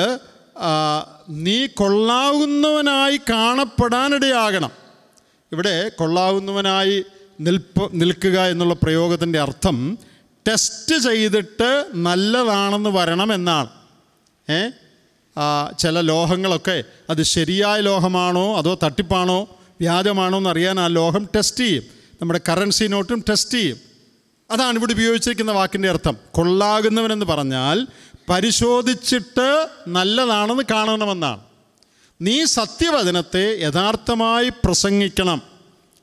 നീ കൊള്ളാവുന്നവനായി കാണപ്പെടാനിടയാകണം ഇവിടെ കൊള്ളാവുന്നവനായി നിൽപ്പ് നിൽക്കുക എന്നുള്ള പ്രയോഗത്തിൻ്റെ അർത്ഥം ടെസ്റ്റ് ചെയ്തിട്ട് നല്ലതാണെന്ന് വരണം എന്നാണ് ഏ ചില ലോഹങ്ങളൊക്കെ അത് ശരിയായ ലോഹമാണോ അതോ തട്ടിപ്പാണോ വ്യാജമാണോ എന്നറിയാൻ ആ ലോഹം ടെസ്റ്റ് ചെയ്യും നമ്മുടെ കറൻസി നോട്ടും ടെസ്റ്റ് ചെയ്യും അതാണ് ഇവിടെ ഉപയോഗിച്ചിരിക്കുന്ന വാക്കിൻ്റെ അർത്ഥം കൊള്ളാകുന്നവനെന്ന് പറഞ്ഞാൽ പരിശോധിച്ചിട്ട് നല്ലതാണെന്ന് കാണണമെന്നാണ് നീ സത്യവചനത്തെ യഥാർത്ഥമായി പ്രസംഗിക്കണം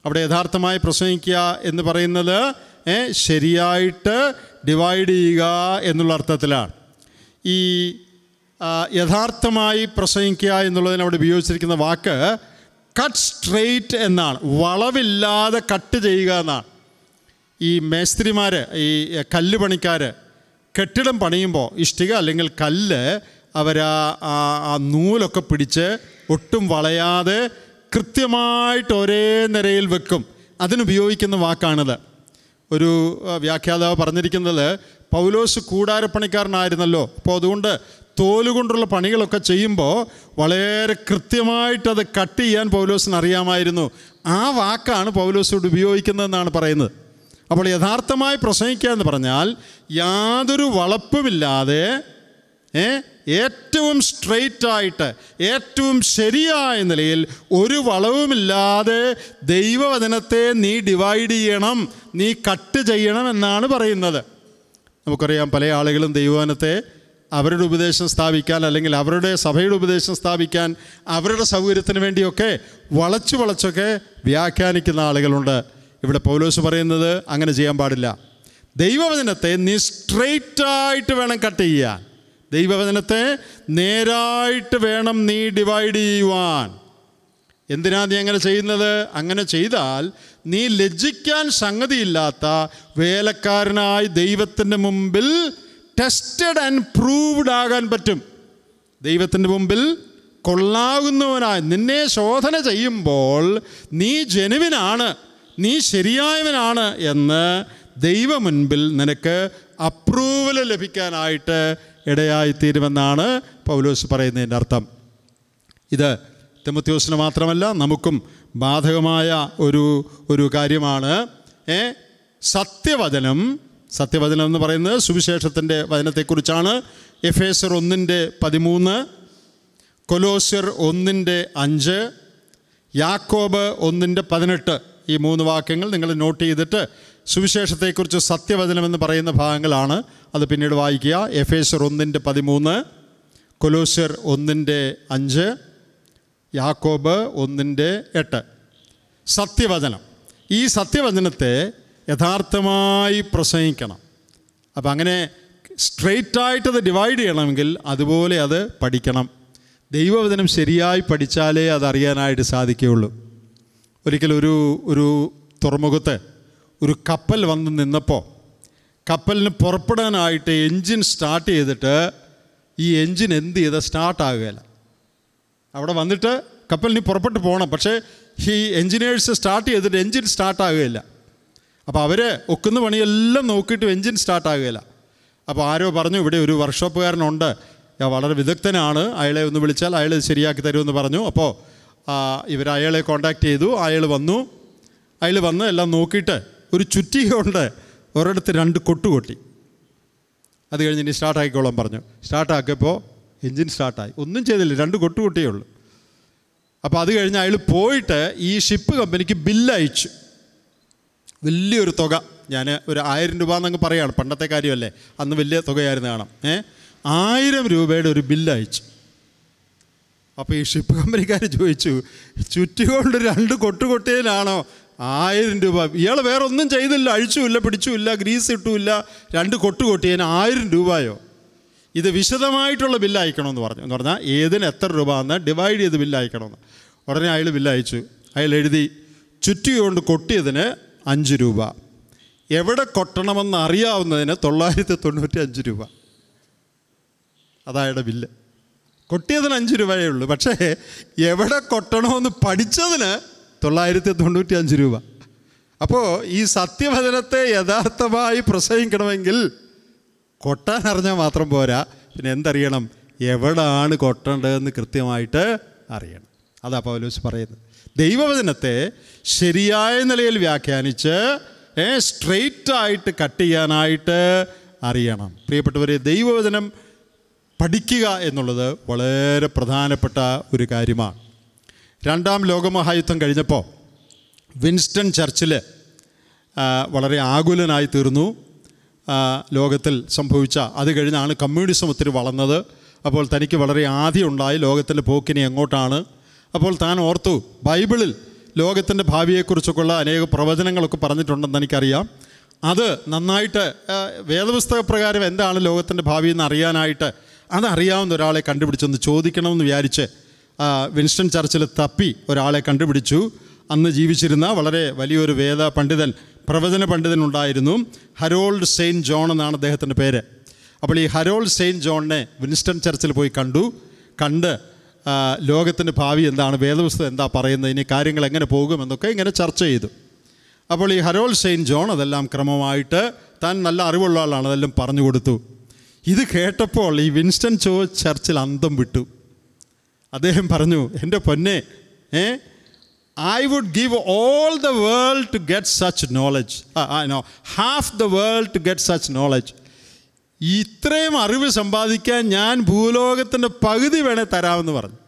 അവിടെ യഥാർത്ഥമായി പ്രസംഗിക്കുക എന്ന് പറയുന്നത് ശരിയായിട്ട് ഡിവൈഡ് ചെയ്യുക എന്നുള്ള അർത്ഥത്തിലാണ് ഈ യഥാർത്ഥമായി പ്രസംഗിക്കുക എന്നുള്ളതിന് അവിടെ ഉപയോഗിച്ചിരിക്കുന്ന വാക്ക് കട്ട് സ്ട്രെയിറ്റ് എന്നാണ് വളവില്ലാതെ കട്ട് ചെയ്യുക എന്നാണ് ഈ മേസ്ത്രിമാർ ഈ കല്ല് പണിക്കാർ കെട്ടിടം പണിയുമ്പോൾ ഇഷ്ടിക അല്ലെങ്കിൽ കല്ല് അവർ ആ നൂലൊക്കെ പിടിച്ച് ഒട്ടും വളയാതെ കൃത്യമായിട്ട് ഒരേ നിരയിൽ വെക്കും അതിനുപയോഗിക്കുന്ന വാക്കാണിത് ഒരു വ്യാഖ്യാതാവ് പറഞ്ഞിരിക്കുന്നത് പൗലോസ് കൂടാരപ്പണിക്കാരനായിരുന്നല്ലോ അപ്പോൾ അതുകൊണ്ട് തോലുകൊണ്ടുള്ള പണികളൊക്കെ ചെയ്യുമ്പോൾ വളരെ കൃത്യമായിട്ടത് കട്ട് ചെയ്യാൻ പൗലോസിന് അറിയാമായിരുന്നു ആ വാക്കാണ് പൗലോസോട് ഉപയോഗിക്കുന്നതെന്നാണ് പറയുന്നത് അപ്പോൾ യഥാർത്ഥമായി പ്രസംഗിക്കുക എന്ന് പറഞ്ഞാൽ യാതൊരു വളപ്പുമില്ലാതെ ഏറ്റവും സ്ട്രെയിറ്റായിട്ട് ഏറ്റവും ശരിയായ നിലയിൽ ഒരു വളവുമില്ലാതെ ദൈവവചനത്തെ നീ ഡിവൈഡ് ചെയ്യണം നീ കട്ട് ചെയ്യണം എന്നാണ് പറയുന്നത് നമുക്കറിയാം പല ആളുകളും ദൈവവചനത്തെ അവരുടെ ഉപദേശം സ്ഥാപിക്കാൻ അല്ലെങ്കിൽ അവരുടെ സഭയുടെ ഉപദേശം സ്ഥാപിക്കാൻ അവരുടെ സൗകര്യത്തിന് വേണ്ടിയൊക്കെ വളച്ചു വളച്ചൊക്കെ വ്യാഖ്യാനിക്കുന്ന ആളുകളുണ്ട് ഇവിടെ പൗലോസ് പറയുന്നത് അങ്ങനെ ചെയ്യാൻ പാടില്ല ദൈവവചനത്തെ നീ സ്ട്രെയിറ്റായിട്ട് വേണം കട്ട് ചെയ്യാൻ ദൈവവചനത്തെ നേരായിട്ട് വേണം നീ ഡിവൈഡ് ചെയ്യുവാൻ എന്തിനാ നീ അങ്ങനെ ചെയ്യുന്നത് അങ്ങനെ ചെയ്താൽ നീ ലജ്ജിക്കാൻ സംഗതിയില്ലാത്ത വേലക്കാരനായി ദൈവത്തിൻ്റെ മുമ്പിൽ ടെസ്റ്റഡ് ആൻഡ് പ്രൂവ്ഡ് ആകാൻ പറ്റും ദൈവത്തിൻ്റെ മുമ്പിൽ കൊള്ളാകുന്നവനായി നിന്നെ ശോധന ചെയ്യുമ്പോൾ നീ ജനുവിനാണ് നീ ശരിയായവനാണ് എന്ന് ദൈവ മുൻപിൽ നിനക്ക് അപ്രൂവൽ ലഭിക്കാനായിട്ട് ഇടയായിത്തീരുമെന്നാണ് പൗലോസ് പറയുന്നതിൻ്റെ അർത്ഥം ഇത് തിമത്യോസിന് മാത്രമല്ല നമുക്കും ബാധകമായ ഒരു ഒരു കാര്യമാണ് ഏ സത്യവചനം സത്യവചനം എന്ന് പറയുന്നത് സുവിശേഷത്തിൻ്റെ വചനത്തെക്കുറിച്ചാണ് എഫ് എസർ ഒന്നിൻ്റെ പതിമൂന്ന് കൊലോസ്യർ ഒന്നിൻ്റെ അഞ്ച് യാക്കോബ് ഒന്നിൻ്റെ പതിനെട്ട് ഈ മൂന്ന് വാക്യങ്ങൾ നിങ്ങൾ നോട്ട് ചെയ്തിട്ട് സുവിശേഷത്തെക്കുറിച്ച് സത്യവചനമെന്ന് പറയുന്ന ഭാഗങ്ങളാണ് അത് പിന്നീട് വായിക്കുക എഫേസർ ഒന്നിൻ്റെ പതിമൂന്ന് കൊലോസ്യർ ഒന്നിൻ്റെ അഞ്ച് യാക്കോബ് ഒന്നിൻ്റെ എട്ട് സത്യവചനം ഈ സത്യവചനത്തെ യഥാർത്ഥമായി പ്രസംഗിക്കണം അപ്പം അങ്ങനെ അത് ഡിവൈഡ് ചെയ്യണമെങ്കിൽ അതുപോലെ അത് പഠിക്കണം ദൈവവചനം ശരിയായി പഠിച്ചാലേ അതറിയാനായിട്ട് സാധിക്കുകയുള്ളൂ ഒരിക്കലൊരു ഒരു തുറമുഖത്ത് ഒരു കപ്പൽ വന്ന് നിന്നപ്പോൾ കപ്പലിന് പുറപ്പെടാനായിട്ട് എൻജിൻ സ്റ്റാർട്ട് ചെയ്തിട്ട് ഈ എൻജിൻ എന്ത് ചെയ്ത സ്റ്റാർട്ടാകുകയില്ല അവിടെ വന്നിട്ട് കപ്പലിന് പുറപ്പെട്ട് പോകണം പക്ഷേ ഈ എൻജിനീയേഴ്സ് സ്റ്റാർട്ട് ചെയ്തിട്ട് എൻജിൻ സ്റ്റാർട്ടാകുകയില്ല അപ്പോൾ അവർ ഒക്കുന്ന പണിയെല്ലാം നോക്കിയിട്ട് എൻജിൻ സ്റ്റാർട്ടാകുകയില്ല അപ്പോൾ ആരോ പറഞ്ഞു ഇവിടെ ഒരു വർക്ക്ഷോപ്പുകാരനുണ്ട് വളരെ വിദഗ്ധനാണ് അയാളെ ഒന്ന് വിളിച്ചാൽ അയാൾ ശരിയാക്കി തരുമെന്ന് പറഞ്ഞു അപ്പോൾ ഇവർ അയാളെ കോണ്ടാക്ട് ചെയ്തു അയാൾ വന്നു അയാൾ വന്ന് എല്ലാം നോക്കിയിട്ട് ഒരു ചുറ്റികൊണ്ട് ഒരിടത്ത് രണ്ട് കൊട്ട് കൊട്ടി അത് കഴിഞ്ഞ് ഇനി സ്റ്റാർട്ടാക്കിക്കോളം പറഞ്ഞു സ്റ്റാർട്ടാക്കിയപ്പോൾ എൻജിൻ സ്റ്റാർട്ടായി ഒന്നും ചെയ്തില്ല രണ്ട് കൊട്ട് കൊട്ടിയേ ഉള്ളൂ അപ്പോൾ അത് കഴിഞ്ഞ് അയാൾ പോയിട്ട് ഈ ഷിപ്പ് കമ്പനിക്ക് ബില്ലയച്ചു വലിയൊരു തുക ഞാൻ ഒരു ആയിരം രൂപ എന്നങ്ങ് പറയുകയാണ് പണ്ടത്തെ കാര്യമല്ലേ അന്ന് വലിയ തുകയായിരുന്നു കാണാം ഏ ആയിരം രൂപയുടെ ഒരു ബില്ല് അയച്ചു അപ്പോൾ ഈ ഷിപ്പ് കമ്പനിക്കാർ ചോദിച്ചു ചുറ്റിക്കൊണ്ട് രണ്ട് കൊട്ടുകൊട്ടിയിലാണോ ആയിരം രൂപ ഇയാൾ വേറെ ഒന്നും ചെയ്തില്ല അഴിച്ചുമില്ല പിടിച്ചുമില്ല ഗ്രീസ് ഇട്ടുമില്ല രണ്ട് കൊട്ടുകൊട്ടിയതിന് ആയിരം രൂപയോ ഇത് വിശദമായിട്ടുള്ള ബില്ല് അയക്കണമെന്ന് പറഞ്ഞു എന്ന് പറഞ്ഞാൽ ഏതിന് എത്ര രൂപ എന്ന് ഡിവൈഡ് ചെയ്ത് ബില്ല് അയക്കണമെന്ന് ഉടനെ അയാൾ ബില്ല് അയച്ചു അയാൾ എഴുതി ചുറ്റി കൊട്ടിയതിന് അഞ്ച് രൂപ എവിടെ കൊട്ടണമെന്ന് അറിയാവുന്നതിന് തൊള്ളായിരത്തി തൊണ്ണൂറ്റി അഞ്ച് രൂപ അതായുടെ ബില്ല് കൊട്ടിയതിന് അഞ്ച് രൂപയേ ഉള്ളൂ പക്ഷേ എവിടെ കൊട്ടണമെന്ന് പഠിച്ചതിന് തൊള്ളായിരത്തി തൊണ്ണൂറ്റി അഞ്ച് രൂപ അപ്പോൾ ഈ സത്യവചനത്തെ യഥാർത്ഥമായി പ്രസംഗിക്കണമെങ്കിൽ കൊട്ടാൻ അറിഞ്ഞാൽ മാത്രം പോരാ പിന്നെ എന്തറിയണം എവിടാണ് കൊട്ടേണ്ടതെന്ന് കൃത്യമായിട്ട് അറിയണം അതാ പൗലോസ് പറയുന്നത് ദൈവവചനത്തെ ശരിയായ നിലയിൽ വ്യാഖ്യാനിച്ച് സ്ട്രെയിറ്റ് ആയിട്ട് കട്ട് ചെയ്യാനായിട്ട് അറിയണം പ്രിയപ്പെട്ടവരെ ദൈവവചനം പഠിക്കുക എന്നുള്ളത് വളരെ പ്രധാനപ്പെട്ട ഒരു കാര്യമാണ് രണ്ടാം ലോകമഹായുദ്ധം കഴിഞ്ഞപ്പോൾ വിൻസ്റ്റൺ ചർച്ചിൽ വളരെ ആകുലനായി തീർന്നു ലോകത്തിൽ സംഭവിച്ച അത് കഴിഞ്ഞാണ് കമ്മ്യൂണിസം ഒത്തിരി വളർന്നത് അപ്പോൾ തനിക്ക് വളരെ ഉണ്ടായി ലോകത്തിൻ്റെ പോക്കിനി എങ്ങോട്ടാണ് അപ്പോൾ താൻ ഓർത്തു ബൈബിളിൽ ലോകത്തിൻ്റെ ഭാവിയെക്കുറിച്ചൊക്കെയുള്ള അനേക പ്രവചനങ്ങളൊക്കെ പറഞ്ഞിട്ടുണ്ടെന്ന് എനിക്കറിയാം അത് നന്നായിട്ട് വേദപുസ്തക പ്രകാരം എന്താണ് ലോകത്തിൻ്റെ ഭാവി എന്ന് അറിയാനായിട്ട് അതറിയാവുന്ന ഒരാളെ കണ്ടുപിടിച്ചൊന്ന് ചോദിക്കണമെന്ന് വിചാരിച്ച് വിൻസ്റ്റൺ ചർച്ചിൽ തപ്പി ഒരാളെ കണ്ടുപിടിച്ചു അന്ന് ജീവിച്ചിരുന്ന വളരെ വലിയൊരു വേദ പണ്ഡിതൻ പ്രവചന പണ്ഡിതൻ ഉണ്ടായിരുന്നു ഹരോൾഡ് സെയിൻറ്റ് ജോൺ എന്നാണ് അദ്ദേഹത്തിൻ്റെ പേര് അപ്പോൾ ഈ ഹരോൾഡ് സെയിൻറ്റ് ജോണിനെ വിൻസ്റ്റൺ ചർച്ചിൽ പോയി കണ്ടു കണ്ട് ലോകത്തിൻ്റെ ഭാവി എന്താണ് വേദപുസ്തകം എന്താ പറയുന്നത് ഇനി കാര്യങ്ങൾ എങ്ങനെ പോകുമെന്നൊക്കെ ഇങ്ങനെ ചർച്ച ചെയ്തു അപ്പോൾ ഈ ഹരോൾ സെയിൻ ജോൺ അതെല്ലാം ക്രമമായിട്ട് താൻ നല്ല അറിവുള്ള ആളാണ് അതെല്ലാം പറഞ്ഞു കൊടുത്തു ഇത് കേട്ടപ്പോൾ ഈ വിൻസ്റ്റൺ ചോ ചർച്ചിൽ അന്തം വിട്ടു അദ്ദേഹം പറഞ്ഞു എൻ്റെ പൊന്നെ ah I would give all the world to get such knowledge no half the world to get such knowledge ഇത്രയും അറിവ് സമ്പാദിക്കാൻ ഞാൻ ഭൂലോകത്തിൻ്റെ പകുതി വേണേ തരാമെന്ന് പറഞ്ഞു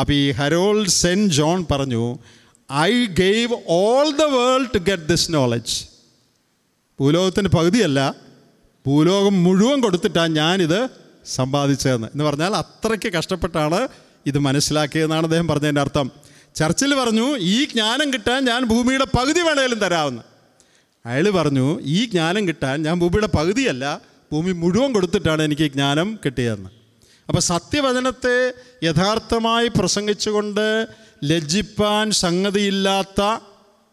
അപ്പോൾ ഈ ഹരോൾഡ് സെൻറ്റ് ജോൺ പറഞ്ഞു I gave all the world to get this knowledge ഭൂലോകത്തിൻ്റെ പകുതിയല്ല ഭൂലോകം മുഴുവൻ കൊടുത്തിട്ടാണ് ഞാനിത് സമ്പാദിച്ചതെന്ന് എന്ന് പറഞ്ഞാൽ അത്രയ്ക്ക് കഷ്ടപ്പെട്ടാണ് ഇത് മനസ്സിലാക്കിയതെന്നാണ് അദ്ദേഹം പറഞ്ഞതിൻ്റെ അർത്ഥം ചർച്ചിൽ പറഞ്ഞു ഈ ജ്ഞാനം കിട്ടാൻ ഞാൻ ഭൂമിയുടെ പകുതി വേണേലും തരാമെന്ന് അയാൾ പറഞ്ഞു ഈ ജ്ഞാനം കിട്ടാൻ ഞാൻ ഭൂമിയുടെ പകുതിയല്ല ഭൂമി മുഴുവൻ കൊടുത്തിട്ടാണ് എനിക്ക് ജ്ഞാനം കിട്ടിയതെന്ന് അപ്പോൾ സത്യവചനത്തെ യഥാർത്ഥമായി പ്രസംഗിച്ചുകൊണ്ട് ലജ്ജിപ്പാൻ സംഗതിയില്ലാത്ത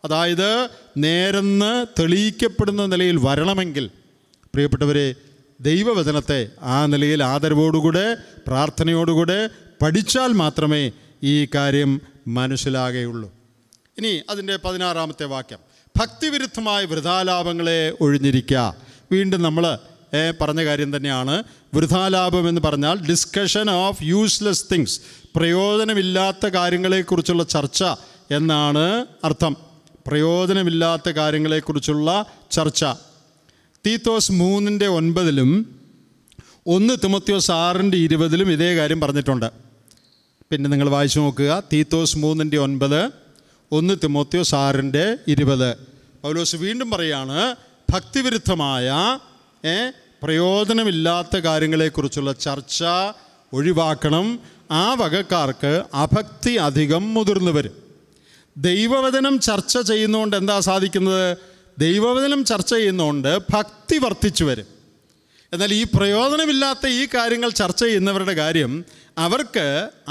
അതായത് നേരെന്ന് തെളിയിക്കപ്പെടുന്ന നിലയിൽ വരണമെങ്കിൽ പ്രിയപ്പെട്ടവരെ ദൈവവചനത്തെ ആ നിലയിൽ ആദരവോടുകൂടെ പ്രാർത്ഥനയോടുകൂടെ പഠിച്ചാൽ മാത്രമേ ഈ കാര്യം മനസ്സിലാകുകയുള്ളൂ ഇനി അതിൻ്റെ പതിനാറാമത്തെ വാക്യം ഭക്തിവിരുദ്ധമായ വൃതാലാപങ്ങളെ ഒഴിഞ്ഞിരിക്കുക വീണ്ടും നമ്മൾ പറഞ്ഞ കാര്യം തന്നെയാണ് വൃഥാലാഭം എന്ന് പറഞ്ഞാൽ ഡിസ്കഷൻ ഓഫ് യൂസ്ലെസ് തിങ്സ് പ്രയോജനമില്ലാത്ത കാര്യങ്ങളെക്കുറിച്ചുള്ള ചർച്ച എന്നാണ് അർത്ഥം പ്രയോജനമില്ലാത്ത കാര്യങ്ങളെക്കുറിച്ചുള്ള ചർച്ച തീത്തോസ് മൂന്നിൻ്റെ ഒൻപതിലും ഒന്ന് തിമത്യോസ് ആറിൻ്റെ ഇരുപതിലും ഇതേ കാര്യം പറഞ്ഞിട്ടുണ്ട് പിന്നെ നിങ്ങൾ വായിച്ചു നോക്കുക തീത്തോസ് മൂന്നിൻ്റെ ഒൻപത് ഒന്ന് തിമോത്യോസ് ആറിൻ്റെ ഇരുപത് പൗലോസ് വീണ്ടും പറയാണ് ഭക്തിവിരുദ്ധമായ പ്രയോജനമില്ലാത്ത കാര്യങ്ങളെക്കുറിച്ചുള്ള ചർച്ച ഒഴിവാക്കണം ആ വകക്കാർക്ക് അഭക്തി അധികം മുതിർന്നു വരും ദൈവവചനം ചർച്ച ചെയ്യുന്നതുകൊണ്ട് എന്താ സാധിക്കുന്നത് ദൈവവചനം ചർച്ച ചെയ്യുന്നതുകൊണ്ട് ഭക്തി വർദ്ധിച്ചു വരും എന്നാൽ ഈ പ്രയോജനമില്ലാത്ത ഈ കാര്യങ്ങൾ ചർച്ച ചെയ്യുന്നവരുടെ കാര്യം അവർക്ക്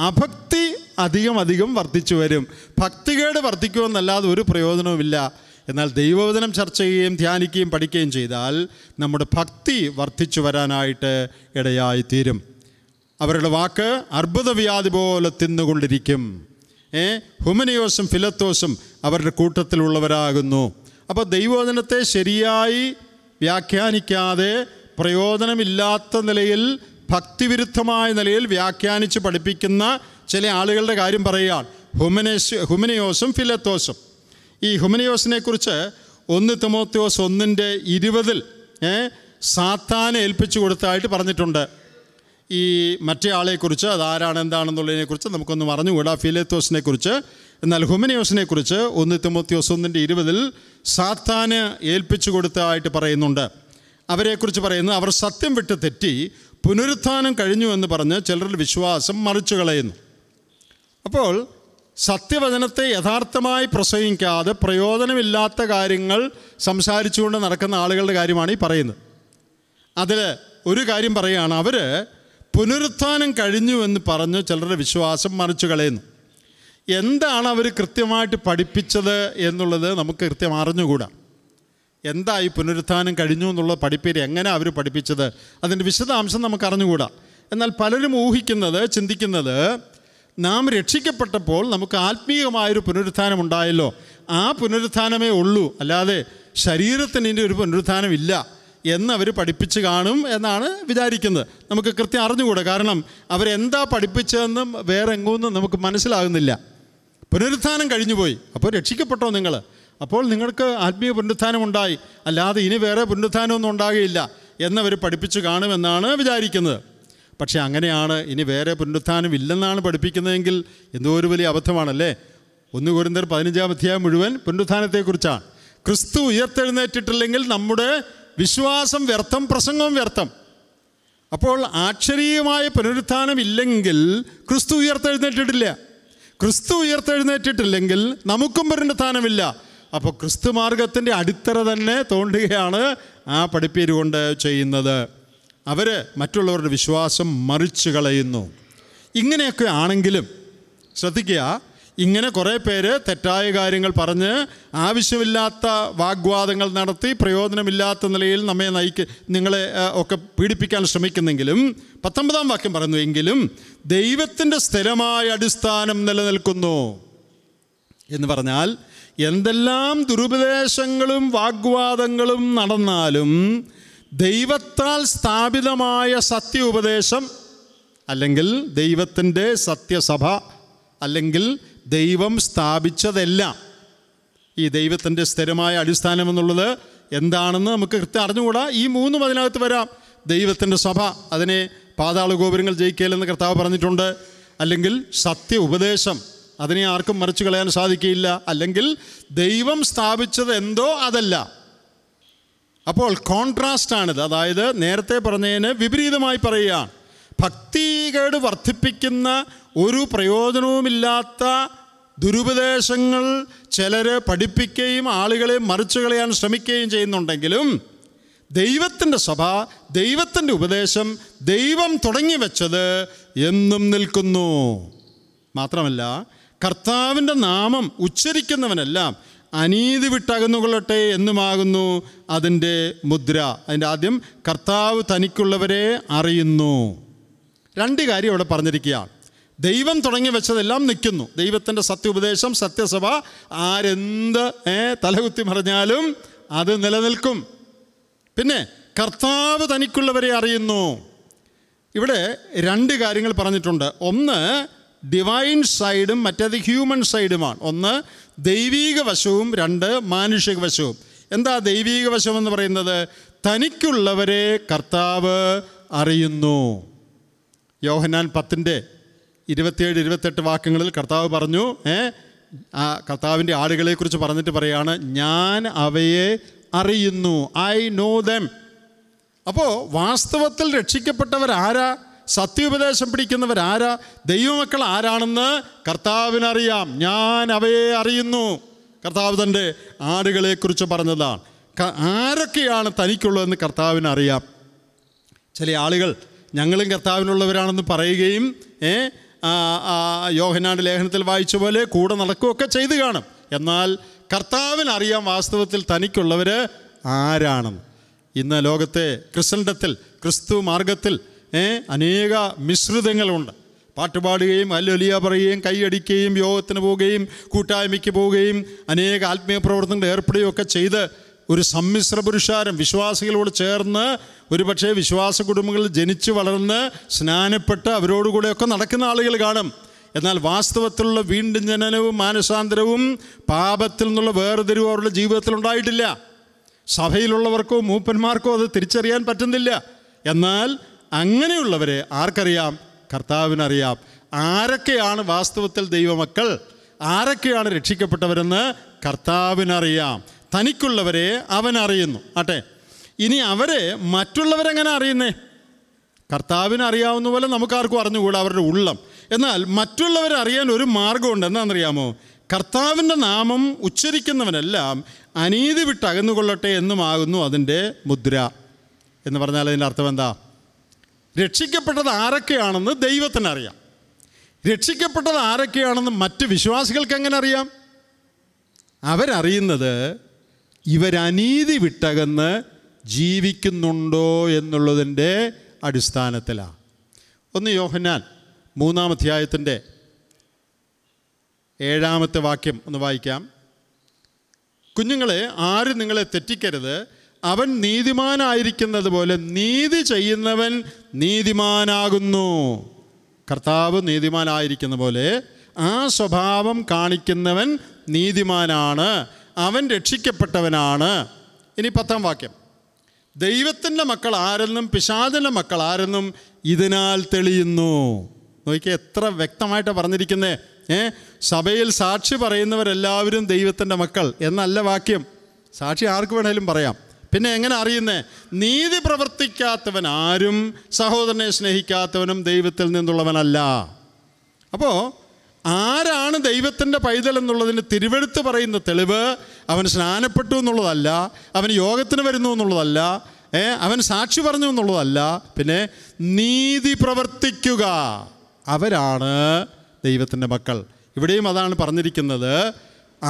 അഭക്തി അധികം അധികം വർദ്ധിച്ചു വരും ഭക്തികേട് വർദ്ധിക്കുമെന്നല്ലാതെ ഒരു പ്രയോജനവുമില്ല എന്നാൽ ദൈവവചനം ചർച്ച ചെയ്യുകയും ധ്യാനിക്കുകയും പഠിക്കുകയും ചെയ്താൽ നമ്മുടെ ഭക്തി വർദ്ധിച്ചു വരാനായിട്ട് ഇടയായി തീരും അവരുടെ വാക്ക് അർബുദവ്യാധി പോലെ തിന്നുകൊണ്ടിരിക്കും ഏ ഹുമനിയോസും ഫിലത്തോസും അവരുടെ കൂട്ടത്തിലുള്ളവരാകുന്നു അപ്പോൾ ദൈവവചനത്തെ ശരിയായി വ്യാഖ്യാനിക്കാതെ പ്രയോജനമില്ലാത്ത നിലയിൽ ഭക്തിവിരുദ്ധമായ നിലയിൽ വ്യാഖ്യാനിച്ച് പഠിപ്പിക്കുന്ന ചില ആളുകളുടെ കാര്യം പറയുകയാണ് ഹുമനേസ് ഹുമനിയോസും ഫിലത്തോസും ഈ ഹുമനിയോസിനെ കുറിച്ച് ഒന്ന് തിമോത്യോസ് ഒന്നിൻ്റെ ഇരുപതിൽ സാത്താനെ ഏൽപ്പിച്ചു കൊടുത്തായിട്ട് പറഞ്ഞിട്ടുണ്ട് ഈ മറ്റേ ആളെക്കുറിച്ച് അതാരാണ് എന്താണെന്നുള്ളതിനെക്കുറിച്ച് നമുക്കൊന്ന് പറഞ്ഞുകൂടാ ഫിലേത്തോസിനെ കുറിച്ച് എന്നാൽ ഹുമനിയോസിനെ കുറിച്ച് ഒന്ന് തിമോത്യോസ് ഒന്നിൻ്റെ ഇരുപതിൽ സാത്താന് ഏൽപ്പിച്ചു കൊടുത്തതായിട്ട് പറയുന്നുണ്ട് അവരെക്കുറിച്ച് പറയുന്നു അവർ സത്യം വിട്ട് തെറ്റി പുനരുത്ഥാനം കഴിഞ്ഞു എന്ന് പറഞ്ഞ് ചിലരുടെ വിശ്വാസം മറിച്ചു കളയുന്നു അപ്പോൾ സത്യവചനത്തെ യഥാർത്ഥമായി പ്രസംഗിക്കാതെ പ്രയോജനമില്ലാത്ത കാര്യങ്ങൾ സംസാരിച്ചുകൊണ്ട് നടക്കുന്ന ആളുകളുടെ കാര്യമാണ് ഈ പറയുന്നത് അതിൽ ഒരു കാര്യം പറയുകയാണ് അവർ പുനരുത്ഥാനം കഴിഞ്ഞു എന്ന് പറഞ്ഞ് ചിലരുടെ വിശ്വാസം മറിച്ചു കളയുന്നു എന്താണ് അവർ കൃത്യമായിട്ട് പഠിപ്പിച്ചത് എന്നുള്ളത് നമുക്ക് കൃത്യം അറിഞ്ഞുകൂടാ എന്താ ഈ പുനരുത്ഥാനം കഴിഞ്ഞു എന്നുള്ള പഠിപ്പേര് എങ്ങനെ അവർ പഠിപ്പിച്ചത് അതിൻ്റെ വിശദാംശം നമുക്ക് അറിഞ്ഞുകൂടാ എന്നാൽ പലരും ഊഹിക്കുന്നത് ചിന്തിക്കുന്നത് നാം രക്ഷിക്കപ്പെട്ടപ്പോൾ നമുക്ക് ആത്മീയമായൊരു പുനരുത്ഥാനം ഉണ്ടായല്ലോ ആ പുനരുത്ഥാനമേ ഉള്ളൂ അല്ലാതെ ശരീരത്തിന് ഇനി ഒരു പുനരുത്ഥാനമില്ല അവർ പഠിപ്പിച്ച് കാണും എന്നാണ് വിചാരിക്കുന്നത് നമുക്ക് കൃത്യം അറിഞ്ഞുകൂട കാരണം അവരെന്താ പഠിപ്പിച്ചതെന്നും വേറെ എങ്ങുമെന്നും നമുക്ക് മനസ്സിലാകുന്നില്ല പുനരുത്ഥാനം കഴിഞ്ഞുപോയി അപ്പോൾ രക്ഷിക്കപ്പെട്ടോ നിങ്ങൾ അപ്പോൾ നിങ്ങൾക്ക് ആത്മീയ പുനരുത്ഥാനം ഉണ്ടായി അല്ലാതെ ഇനി വേറെ പുനരുത്ഥാനമൊന്നും ഉണ്ടാകുകയില്ല എന്നവർ പഠിപ്പിച്ചു കാണുമെന്നാണ് വിചാരിക്കുന്നത് പക്ഷേ അങ്ങനെയാണ് ഇനി വേറെ പുനരുത്ഥാനം ഇല്ലെന്നാണ് പഠിപ്പിക്കുന്നതെങ്കിൽ എന്തോ ഒരു വലിയ അബദ്ധമാണല്ലേ ഒന്ന് കുരുന്തർ പതിനഞ്ചാം അധ്യായം മുഴുവൻ പുനരുത്ഥാനത്തെക്കുറിച്ചാണ് ക്രിസ്തു ഉയർത്തെഴുന്നേറ്റിട്ടില്ലെങ്കിൽ നമ്മുടെ വിശ്വാസം വ്യർത്ഥം പ്രസംഗവും വ്യർത്ഥം അപ്പോൾ ആക്ഷരീയമായ പുനരുത്ഥാനം ഇല്ലെങ്കിൽ ക്രിസ്തു ഉയർത്തെഴുന്നേറ്റിട്ടില്ല ക്രിസ്തു ഉയർത്തെഴുന്നേറ്റിട്ടില്ലെങ്കിൽ നമുക്കും പുനരുത്ഥാനമില്ല അപ്പോൾ ക്രിസ്തു മാർഗത്തിൻ്റെ അടിത്തറ തന്നെ തോണ്ടുകയാണ് ആ കൊണ്ട് ചെയ്യുന്നത് അവർ മറ്റുള്ളവരുടെ വിശ്വാസം മറിച്ച് കളയുന്നു ഇങ്ങനെയൊക്കെ ആണെങ്കിലും ശ്രദ്ധിക്കുക ഇങ്ങനെ കുറേ പേര് തെറ്റായ കാര്യങ്ങൾ പറഞ്ഞ് ആവശ്യമില്ലാത്ത വാഗ്വാദങ്ങൾ നടത്തി പ്രയോജനമില്ലാത്ത നിലയിൽ നമ്മെ നയിക്ക് നിങ്ങളെ ഒക്കെ പീഡിപ്പിക്കാൻ ശ്രമിക്കുന്നെങ്കിലും പത്തൊമ്പതാം വാക്യം പറയുന്നു എങ്കിലും ദൈവത്തിൻ്റെ സ്ഥിരമായ അടിസ്ഥാനം നിലനിൽക്കുന്നു എന്ന് പറഞ്ഞാൽ എന്തെല്ലാം ദുരുപദേശങ്ങളും വാഗ്വാദങ്ങളും നടന്നാലും ദൈവത്താൽ സ്ഥാപിതമായ സത്യ ഉപദേശം അല്ലെങ്കിൽ ദൈവത്തിൻ്റെ സത്യസഭ അല്ലെങ്കിൽ ദൈവം സ്ഥാപിച്ചതെല്ലാം ഈ ദൈവത്തിൻ്റെ സ്ഥിരമായ അടിസ്ഥാനം എന്നുള്ളത് എന്താണെന്ന് നമുക്ക് കൃത്യം അറിഞ്ഞുകൂടാ ഈ മൂന്നും അതിനകത്ത് വരാം ദൈവത്തിൻ്റെ സഭ അതിനെ പാതാള ഗോപുരങ്ങൾ ജയിക്കലെന്ന് കർത്താവ് പറഞ്ഞിട്ടുണ്ട് അല്ലെങ്കിൽ സത്യ ഉപദേശം അതിനെ ആർക്കും മറിച്ചു കളയാൻ സാധിക്കുകയില്ല അല്ലെങ്കിൽ ദൈവം സ്ഥാപിച്ചത് എന്തോ അതല്ല അപ്പോൾ കോൺട്രാസ്റ്റാണിത് അതായത് നേരത്തെ പറഞ്ഞതിന് വിപരീതമായി പറയുകയാണ് ഭക്തികേട് വർദ്ധിപ്പിക്കുന്ന ഒരു പ്രയോജനവുമില്ലാത്ത ദുരുപദേശങ്ങൾ ചിലർ പഠിപ്പിക്കുകയും ആളുകളെ മറിച്ചു കളയാൻ ശ്രമിക്കുകയും ചെയ്യുന്നുണ്ടെങ്കിലും ദൈവത്തിൻ്റെ സഭ ദൈവത്തിൻ്റെ ഉപദേശം ദൈവം തുടങ്ങി വെച്ചത് എന്നും നിൽക്കുന്നു മാത്രമല്ല കർത്താവിൻ്റെ നാമം ഉച്ചരിക്കുന്നവനെല്ലാം അനീതി വിട്ടകന്നുകൊള്ളട്ടെ എന്നുമാകുന്നു അതിൻ്റെ മുദ്ര അതിൻ്റെ ആദ്യം കർത്താവ് തനിക്കുള്ളവരെ അറിയുന്നു രണ്ട് കാര്യം അവിടെ പറഞ്ഞിരിക്കുകയാണ് ദൈവം തുടങ്ങി വെച്ചതെല്ലാം നിൽക്കുന്നു ദൈവത്തിൻ്റെ സത്യോപദേശം സത്യസഭ ആരെന്ത് തലകുത്തി മറിഞ്ഞാലും അത് നിലനിൽക്കും പിന്നെ കർത്താവ് തനിക്കുള്ളവരെ അറിയുന്നു ഇവിടെ രണ്ട് കാര്യങ്ങൾ പറഞ്ഞിട്ടുണ്ട് ഒന്ന് ഡിവൈൻ സൈഡും മറ്റേത് ഹ്യൂമൻ സൈഡുമാണ് ഒന്ന് ദൈവീക വശവും രണ്ട് മാനുഷിക വശവും എന്താ ദൈവീക വശം എന്ന് പറയുന്നത് തനിക്കുള്ളവരെ കർത്താവ് അറിയുന്നു യോഹനാൻ പത്തിൻ്റെ ഇരുപത്തിയേഴ് ഇരുപത്തെട്ട് വാക്യങ്ങളിൽ കർത്താവ് പറഞ്ഞു ഏ ആ കർത്താവിൻ്റെ കുറിച്ച് പറഞ്ഞിട്ട് പറയാണ് ഞാൻ അവയെ അറിയുന്നു ഐ നോ ദം അപ്പോൾ വാസ്തവത്തിൽ രക്ഷിക്കപ്പെട്ടവരാരാ സത്യോപദേശം പിടിക്കുന്നവരാരാ ദൈവമക്കൾ ആരാണെന്ന് കർത്താവിനറിയാം ഞാൻ അവയെ അറിയുന്നു കർത്താവ് തൻ്റെ ആടുകളെക്കുറിച്ച് പറഞ്ഞതാണ് ആരൊക്കെയാണ് തനിക്കുള്ളതെന്ന് കർത്താവിന് അറിയാം ചില ആളുകൾ ഞങ്ങളും കർത്താവിനുള്ളവരാണെന്ന് പറയുകയും ഏ യോഹനാട് ലേഖനത്തിൽ വായിച്ച പോലെ കൂടെ നടക്കുകയൊക്കെ ചെയ്തു കാണും എന്നാൽ കർത്താവിനറിയാം വാസ്തവത്തിൽ തനിക്കുള്ളവർ ആരാണെന്ന് ഇന്ന് ലോകത്തെ ക്രിസ്തൻഡത്തിൽ ക്രിസ്തു മാർഗത്തിൽ അനേക മിശ്രിതങ്ങളുണ്ട് പാട്ട് പാടുകയും അല്ലൊലിയ പറയുകയും കൈയടിക്കുകയും യോഗത്തിന് പോവുകയും കൂട്ടായ്മയ്ക്ക് പോവുകയും അനേക ആത്മീയ പ്രവർത്തനങ്ങൾ ഏർപ്പെടുകയും ഒക്കെ ചെയ്ത് ഒരു സമ്മിശ്ര പുരുഷാരം വിശ്വാസികളോട് ചേർന്ന് ഒരുപക്ഷെ വിശ്വാസ കുടുംബങ്ങളിൽ ജനിച്ചു വളർന്ന് സ്നാനപ്പെട്ട് അവരോടുകൂടെയൊക്കെ നടക്കുന്ന ആളുകൾ കാണും എന്നാൽ വാസ്തവത്തിലുള്ള വീണ്ടും ജനനവും മാനസാന്തരവും പാപത്തിൽ നിന്നുള്ള വേർതിരിവും അവരുടെ ജീവിതത്തിൽ ഉണ്ടായിട്ടില്ല സഭയിലുള്ളവർക്കോ മൂപ്പന്മാർക്കോ അത് തിരിച്ചറിയാൻ പറ്റുന്നില്ല എന്നാൽ അങ്ങനെയുള്ളവരെ ആർക്കറിയാം കർത്താവിനറിയാം ആരൊക്കെയാണ് വാസ്തവത്തിൽ ദൈവമക്കൾ ആരൊക്കെയാണ് രക്ഷിക്കപ്പെട്ടവരെന്ന് കർത്താവിനറിയാം തനിക്കുള്ളവരെ അവൻ അറിയുന്നു ആട്ടെ ഇനി അവരെ മറ്റുള്ളവരെങ്ങനെ അറിയുന്നേ കർത്താവിനറിയാവുന്ന പോലെ നമുക്കാർക്കും അറിഞ്ഞുകൂടാ അവരുടെ ഉള്ളം എന്നാൽ മറ്റുള്ളവരെ അറിയാൻ ഒരു മാർഗമുണ്ട് എന്താണെന്നറിയാമോ കർത്താവിൻ്റെ നാമം ഉച്ചരിക്കുന്നവനെല്ലാം അനീതി വിട്ടകന്നുകൊള്ളട്ടെ എന്നുമാകുന്നു അതിൻ്റെ മുദ്ര എന്ന് പറഞ്ഞാൽ അതിൻ്റെ അർത്ഥം എന്താ രക്ഷിക്കപ്പെട്ടത് ആരൊക്കെയാണെന്ന് ദൈവത്തിനറിയാം രക്ഷിക്കപ്പെട്ടത് ആരൊക്കെയാണെന്ന് മറ്റ് വിശ്വാസികൾക്ക് എങ്ങനെ അറിയാം അവരറിയുന്നത് ഇവരനീതി വിട്ടകന്ന് ജീവിക്കുന്നുണ്ടോ എന്നുള്ളതിൻ്റെ അടിസ്ഥാനത്തിലാണ് ഒന്ന് യോഹന്നാൻ മൂന്നാം അധ്യായത്തിൻ്റെ ഏഴാമത്തെ വാക്യം ഒന്ന് വായിക്കാം കുഞ്ഞുങ്ങളെ ആരും നിങ്ങളെ തെറ്റിക്കരുത് അവൻ നീതിമാനായിരിക്കുന്നത് പോലെ നീതി ചെയ്യുന്നവൻ നീതിമാനാകുന്നു കർത്താവ് നീതിമാനായിരിക്കുന്ന പോലെ ആ സ്വഭാവം കാണിക്കുന്നവൻ നീതിമാനാണ് അവൻ രക്ഷിക്കപ്പെട്ടവനാണ് ഇനി പത്താം വാക്യം ദൈവത്തിൻ്റെ മക്കൾ ആരെന്നും പിശാദിൻ്റെ മക്കൾ ആരെന്നും ഇതിനാൽ തെളിയുന്നു നോക്കിയാൽ എത്ര വ്യക്തമായിട്ട് പറഞ്ഞിരിക്കുന്നേ ഏ സഭയിൽ സാക്ഷി പറയുന്നവരെല്ലാവരും ദൈവത്തിൻ്റെ മക്കൾ എന്നല്ല വാക്യം സാക്ഷി ആർക്ക് വേണേലും പറയാം പിന്നെ എങ്ങനെ അറിയുന്നേ നീതി പ്രവർത്തിക്കാത്തവൻ ആരും സഹോദരനെ സ്നേഹിക്കാത്തവനും ദൈവത്തിൽ നിന്നുള്ളവനല്ല അപ്പോൾ ആരാണ് ദൈവത്തിൻ്റെ പൈതൽ എന്നുള്ളതിന് തിരുവെടുത്ത് പറയുന്ന തെളിവ് അവൻ സ്നാനപ്പെട്ടു എന്നുള്ളതല്ല അവൻ യോഗത്തിന് വരുന്നു എന്നുള്ളതല്ല ഏ അവൻ സാക്ഷി പറഞ്ഞു എന്നുള്ളതല്ല പിന്നെ നീതി പ്രവർത്തിക്കുക അവരാണ് ദൈവത്തിൻ്റെ മക്കൾ ഇവിടെയും അതാണ് പറഞ്ഞിരിക്കുന്നത്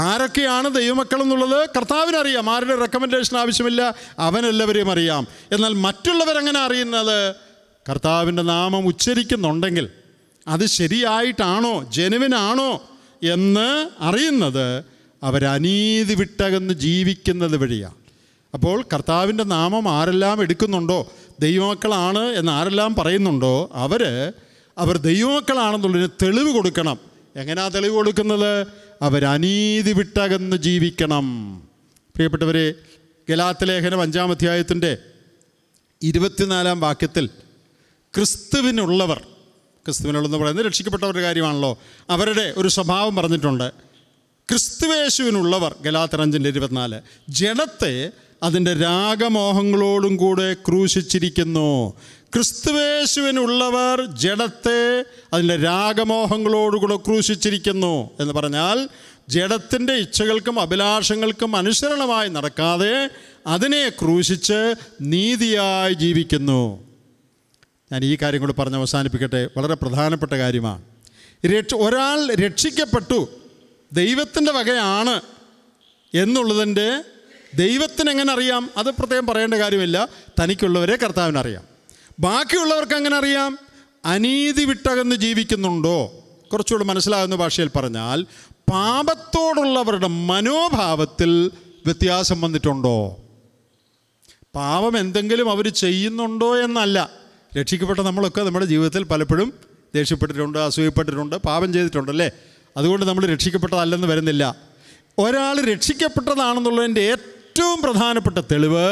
ആരൊക്കെയാണ് ദൈവമക്കൾ എന്നുള്ളത് കർത്താവിനറിയാം ആരുടെ റെക്കമെൻഡേഷൻ ആവശ്യമില്ല അവനെല്ലാവരെയും അറിയാം എന്നാൽ മറ്റുള്ളവരെങ്ങനെ അറിയുന്നത് കർത്താവിൻ്റെ നാമം ഉച്ചരിക്കുന്നുണ്ടെങ്കിൽ അത് ശരിയായിട്ടാണോ ജനുവിനാണോ എന്ന് അറിയുന്നത് അവരനീതി വിട്ടകന്ന് ജീവിക്കുന്നത് വഴിയാണ് അപ്പോൾ കർത്താവിൻ്റെ നാമം ആരെല്ലാം എടുക്കുന്നുണ്ടോ ദൈവമക്കളാണ് എന്ന് ആരെല്ലാം പറയുന്നുണ്ടോ അവർ അവർ ദൈവമക്കളാണെന്നുള്ളതിന് തെളിവ് കൊടുക്കണം എങ്ങനെയാണ് തെളിവ് കൊടുക്കുന്നത് അവരനീതി വിട്ടകന്ന് ജീവിക്കണം പ്രിയപ്പെട്ടവരെ ഗലാത്ത് ലേഖനം അഞ്ചാം അധ്യായത്തിൻ്റെ ഇരുപത്തിനാലാം വാക്യത്തിൽ ക്രിസ്തുവിനുള്ളവർ ക്രിസ്തുവിനുള്ളതെന്ന് പറയുന്നത് രക്ഷിക്കപ്പെട്ടവരുടെ കാര്യമാണല്ലോ അവരുടെ ഒരു സ്വഭാവം പറഞ്ഞിട്ടുണ്ട് ക്രിസ്തുവേശുവിനുള്ളവർ ഗലാത്തരഞ്ചിൻ്റെ ഇരുപത്തിനാല് ജനത്തെ അതിൻ്റെ രാഗമോഹങ്ങളോടും കൂടെ ക്രൂശിച്ചിരിക്കുന്നു ക്രിസ്തുവേശുവിനുള്ളവർ ജഡത്തെ അതിൻ്റെ രാഗമോഹങ്ങളോടുകൂടെ ക്രൂശിച്ചിരിക്കുന്നു എന്ന് പറഞ്ഞാൽ ജഡത്തിൻ്റെ ഇച്ഛകൾക്കും അഭിലാഷങ്ങൾക്കും അനുസരണമായി നടക്കാതെ അതിനെ ക്രൂശിച്ച് നീതിയായി ജീവിക്കുന്നു ഞാൻ ഈ കാര്യം കൂടി പറഞ്ഞ് അവസാനിപ്പിക്കട്ടെ വളരെ പ്രധാനപ്പെട്ട കാര്യമാണ് രക്ഷ ഒരാൾ രക്ഷിക്കപ്പെട്ടു ദൈവത്തിൻ്റെ വകയാണ് എന്നുള്ളതിൻ്റെ ദൈവത്തിന് എങ്ങനെ അറിയാം അത് പ്രത്യേകം പറയേണ്ട കാര്യമില്ല തനിക്കുള്ളവരെ കർത്താവിനറിയാം ബാക്കിയുള്ളവർക്ക് അങ്ങനെ അറിയാം അനീതി വിട്ടകന്ന് ജീവിക്കുന്നുണ്ടോ കുറച്ചുകൂടി മനസ്സിലാകുന്ന ഭാഷയിൽ പറഞ്ഞാൽ പാപത്തോടുള്ളവരുടെ മനോഭാവത്തിൽ വ്യത്യാസം വന്നിട്ടുണ്ടോ പാപം എന്തെങ്കിലും അവർ ചെയ്യുന്നുണ്ടോ എന്നല്ല രക്ഷിക്കപ്പെട്ട നമ്മളൊക്കെ നമ്മുടെ ജീവിതത്തിൽ പലപ്പോഴും ദേഷ്യപ്പെട്ടിട്ടുണ്ട് അസൂയപ്പെട്ടിട്ടുണ്ട് പാപം ചെയ്തിട്ടുണ്ടല്ലേ അതുകൊണ്ട് നമ്മൾ രക്ഷിക്കപ്പെട്ടതല്ലെന്ന് വരുന്നില്ല ഒരാൾ രക്ഷിക്കപ്പെട്ടതാണെന്നുള്ളതിൻ്റെ ഏറ്റവും പ്രധാനപ്പെട്ട തെളിവ്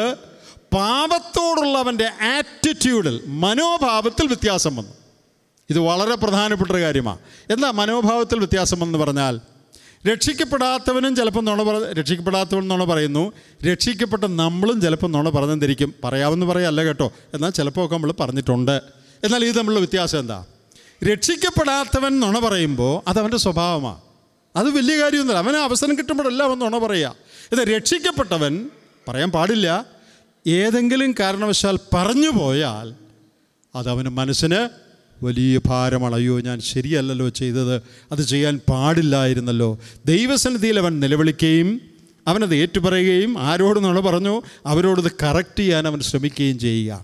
പാപത്തോടുള്ളവൻ്റെ ആറ്റിറ്റ്യൂഡിൽ മനോഭാവത്തിൽ വ്യത്യാസം വന്നു ഇത് വളരെ പ്രധാനപ്പെട്ട ഒരു കാര്യമാണ് എന്താ മനോഭാവത്തിൽ വ്യത്യാസം എന്ന് പറഞ്ഞാൽ രക്ഷിക്കപ്പെടാത്തവനും ചിലപ്പോൾ നോണ പറ രക്ഷിക്കപ്പെടാത്തവൻ എന്നോണ പറയുന്നു രക്ഷിക്കപ്പെട്ട നമ്മളും ചിലപ്പോൾ നോണ പറഞ്ഞെന്നിരിക്കും പറയാമെന്ന് പറയല്ല കേട്ടോ എന്നാൽ ചിലപ്പോൾ ഒക്കെ നമ്മൾ പറഞ്ഞിട്ടുണ്ട് എന്നാൽ ഇത് നമ്മളുടെ വ്യത്യാസം എന്താ രക്ഷിക്കപ്പെടാത്തവൻ നുണ പറയുമ്പോൾ അത് സ്വഭാവമാണ് അത് വലിയ കാര്യമൊന്നുമില്ല അവന് അവസരം കിട്ടുമ്പോഴല്ല അവൻ നുണ പറയുക എന്നാൽ രക്ഷിക്കപ്പെട്ടവൻ പറയാൻ പാടില്ല ഏതെങ്കിലും കാരണവശാൽ പറഞ്ഞു പോയാൽ അതവന് മനസ്സിന് വലിയ ഭാരമളയോ ഞാൻ ശരിയല്ലല്ലോ ചെയ്തത് അത് ചെയ്യാൻ പാടില്ലായിരുന്നല്ലോ ദൈവസന്നിധിയിൽ അവൻ നിലവിളിക്കുകയും അവനത് ഏറ്റുപറയുകയും ആരോടെന്നുള്ള പറഞ്ഞു അവരോടത് കറക്റ്റ് ചെയ്യാൻ അവൻ ശ്രമിക്കുകയും ചെയ്യുക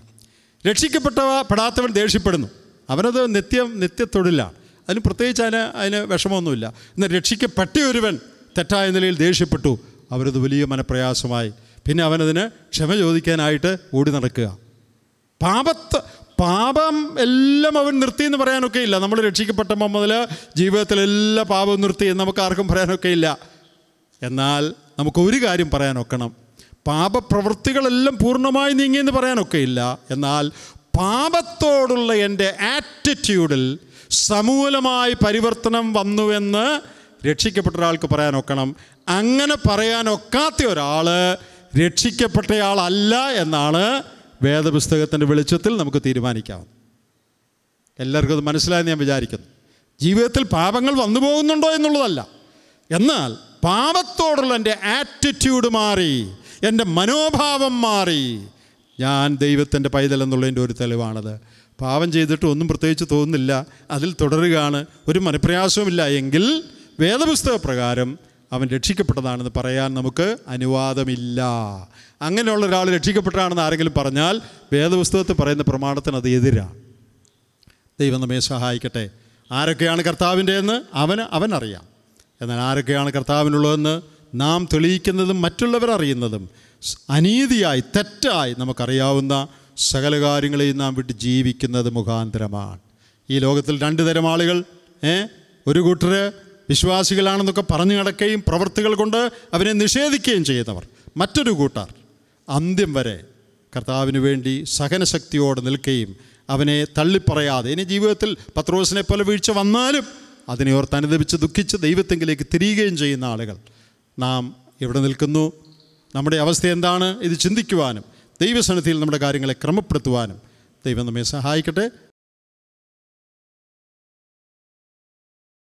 രക്ഷിക്കപ്പെട്ടവ പെടാത്തവൻ ദേഷ്യപ്പെടുന്നു അവനത് നിത്യം നിത്യത്തൊഴിലാണ് അതിന് പ്രത്യേകിച്ച് അതിന് അതിന് വിഷമമൊന്നുമില്ല എന്നാൽ രക്ഷിക്കപ്പെട്ട ഒരുവൻ തെറ്റായ നിലയിൽ ദേഷ്യപ്പെട്ടു അവരത് വലിയ മനപ്രയാസമായി പിന്നെ അവനതിന് ക്ഷമ ചോദിക്കാനായിട്ട് ഓടി നടക്കുക പാപത്ത് പാപം എല്ലാം അവൻ നിർത്തി എന്ന് പറയാനൊക്കെ ഇല്ല നമ്മൾ രക്ഷിക്കപ്പെട്ടപ്പോൾ മുതൽ ജീവിതത്തിലെല്ലാ പാപവും നിർത്തി എന്ന് നമുക്ക് ആർക്കും പറയാനൊക്കെ ഇല്ല എന്നാൽ നമുക്ക് ഒരു കാര്യം പറയാനൊക്കണം പാപപ്രവൃത്തികളെല്ലാം പൂർണ്ണമായി നീങ്ങി എന്ന് പറയാനൊക്കെ ഇല്ല എന്നാൽ പാപത്തോടുള്ള എൻ്റെ ആറ്റിറ്റ്യൂഡിൽ സമൂലമായി പരിവർത്തനം വന്നുവെന്ന് രക്ഷിക്കപ്പെട്ട ഒരാൾക്ക് പറയാനൊക്കണം അങ്ങനെ പറയാനൊക്കാത്ത ഒരാൾ രക്ഷിക്കപ്പെട്ടയാളല്ല എന്നാണ് വേദപുസ്തകത്തിൻ്റെ വെളിച്ചത്തിൽ നമുക്ക് തീരുമാനിക്കാവുന്നത് എല്ലാവർക്കും അത് മനസ്സിലായെന്ന് ഞാൻ വിചാരിക്കുന്നു ജീവിതത്തിൽ പാപങ്ങൾ വന്നു പോകുന്നുണ്ടോ എന്നുള്ളതല്ല എന്നാൽ പാപത്തോടുള്ള എൻ്റെ ആറ്റിറ്റ്യൂഡ് മാറി എൻ്റെ മനോഭാവം മാറി ഞാൻ ദൈവത്തിൻ്റെ പൈതൽ എന്നുള്ളതിൻ്റെ ഒരു തെളിവാണത് പാപം ചെയ്തിട്ട് ഒന്നും പ്രത്യേകിച്ച് തോന്നുന്നില്ല അതിൽ തുടരുകയാണ് ഒരു മനപ്രയാസവുമില്ല എങ്കിൽ വേദപുസ്തക പ്രകാരം അവൻ രക്ഷിക്കപ്പെട്ടതാണെന്ന് പറയാൻ നമുക്ക് അനുവാദമില്ല അങ്ങനെയുള്ള ഒരാൾ രക്ഷിക്കപ്പെട്ടതാണെന്ന് ആരെങ്കിലും പറഞ്ഞാൽ വേദപുസ്തകത്തിൽ പറയുന്ന പ്രമാണത്തിന് അത് എതിരാണ് ദൈവം നമ്മെ സഹായിക്കട്ടെ ആരൊക്കെയാണ് കർത്താവിൻ്റെയെന്ന് അവന് അവനറിയാം എന്നാൽ ആരൊക്കെയാണ് കർത്താവിനുള്ളതെന്ന് നാം തെളിയിക്കുന്നതും മറ്റുള്ളവർ അറിയുന്നതും അനീതിയായി തെറ്റായി നമുക്കറിയാവുന്ന സകല കാര്യങ്ങളെയും നാം വിട്ട് ജീവിക്കുന്നത് മുഖാന്തരമാണ് ഈ ലോകത്തിൽ രണ്ട് തരം ആളുകൾ ഏ ഒരു കൂട്ടർ വിശ്വാസികളാണെന്നൊക്കെ പറഞ്ഞു നടക്കുകയും പ്രവൃത്തികൾ കൊണ്ട് അവരെ നിഷേധിക്കുകയും ചെയ്യുന്നവർ മറ്റൊരു കൂട്ടർ അന്ത്യം വരെ കർത്താവിന് വേണ്ടി സഹനശക്തിയോടെ നിൽക്കുകയും അവനെ തള്ളിപ്പറയാതെ ഇനി ജീവിതത്തിൽ പത്രോസിനെ പോലെ വീഴ്ച വന്നാലും അതിനെ ഓർത്ത് അനുദപിച്ച് ദുഃഖിച്ച് ദൈവത്തെങ്കിലേക്ക് തിരിയുകയും ചെയ്യുന്ന ആളുകൾ നാം എവിടെ നിൽക്കുന്നു നമ്മുടെ അവസ്ഥ എന്താണ് ഇത് ചിന്തിക്കുവാനും ദൈവസന്നിധിയിൽ നമ്മുടെ കാര്യങ്ങളെ ക്രമപ്പെടുത്തുവാനും ദൈവം നമ്മെ സഹായിക്കട്ടെ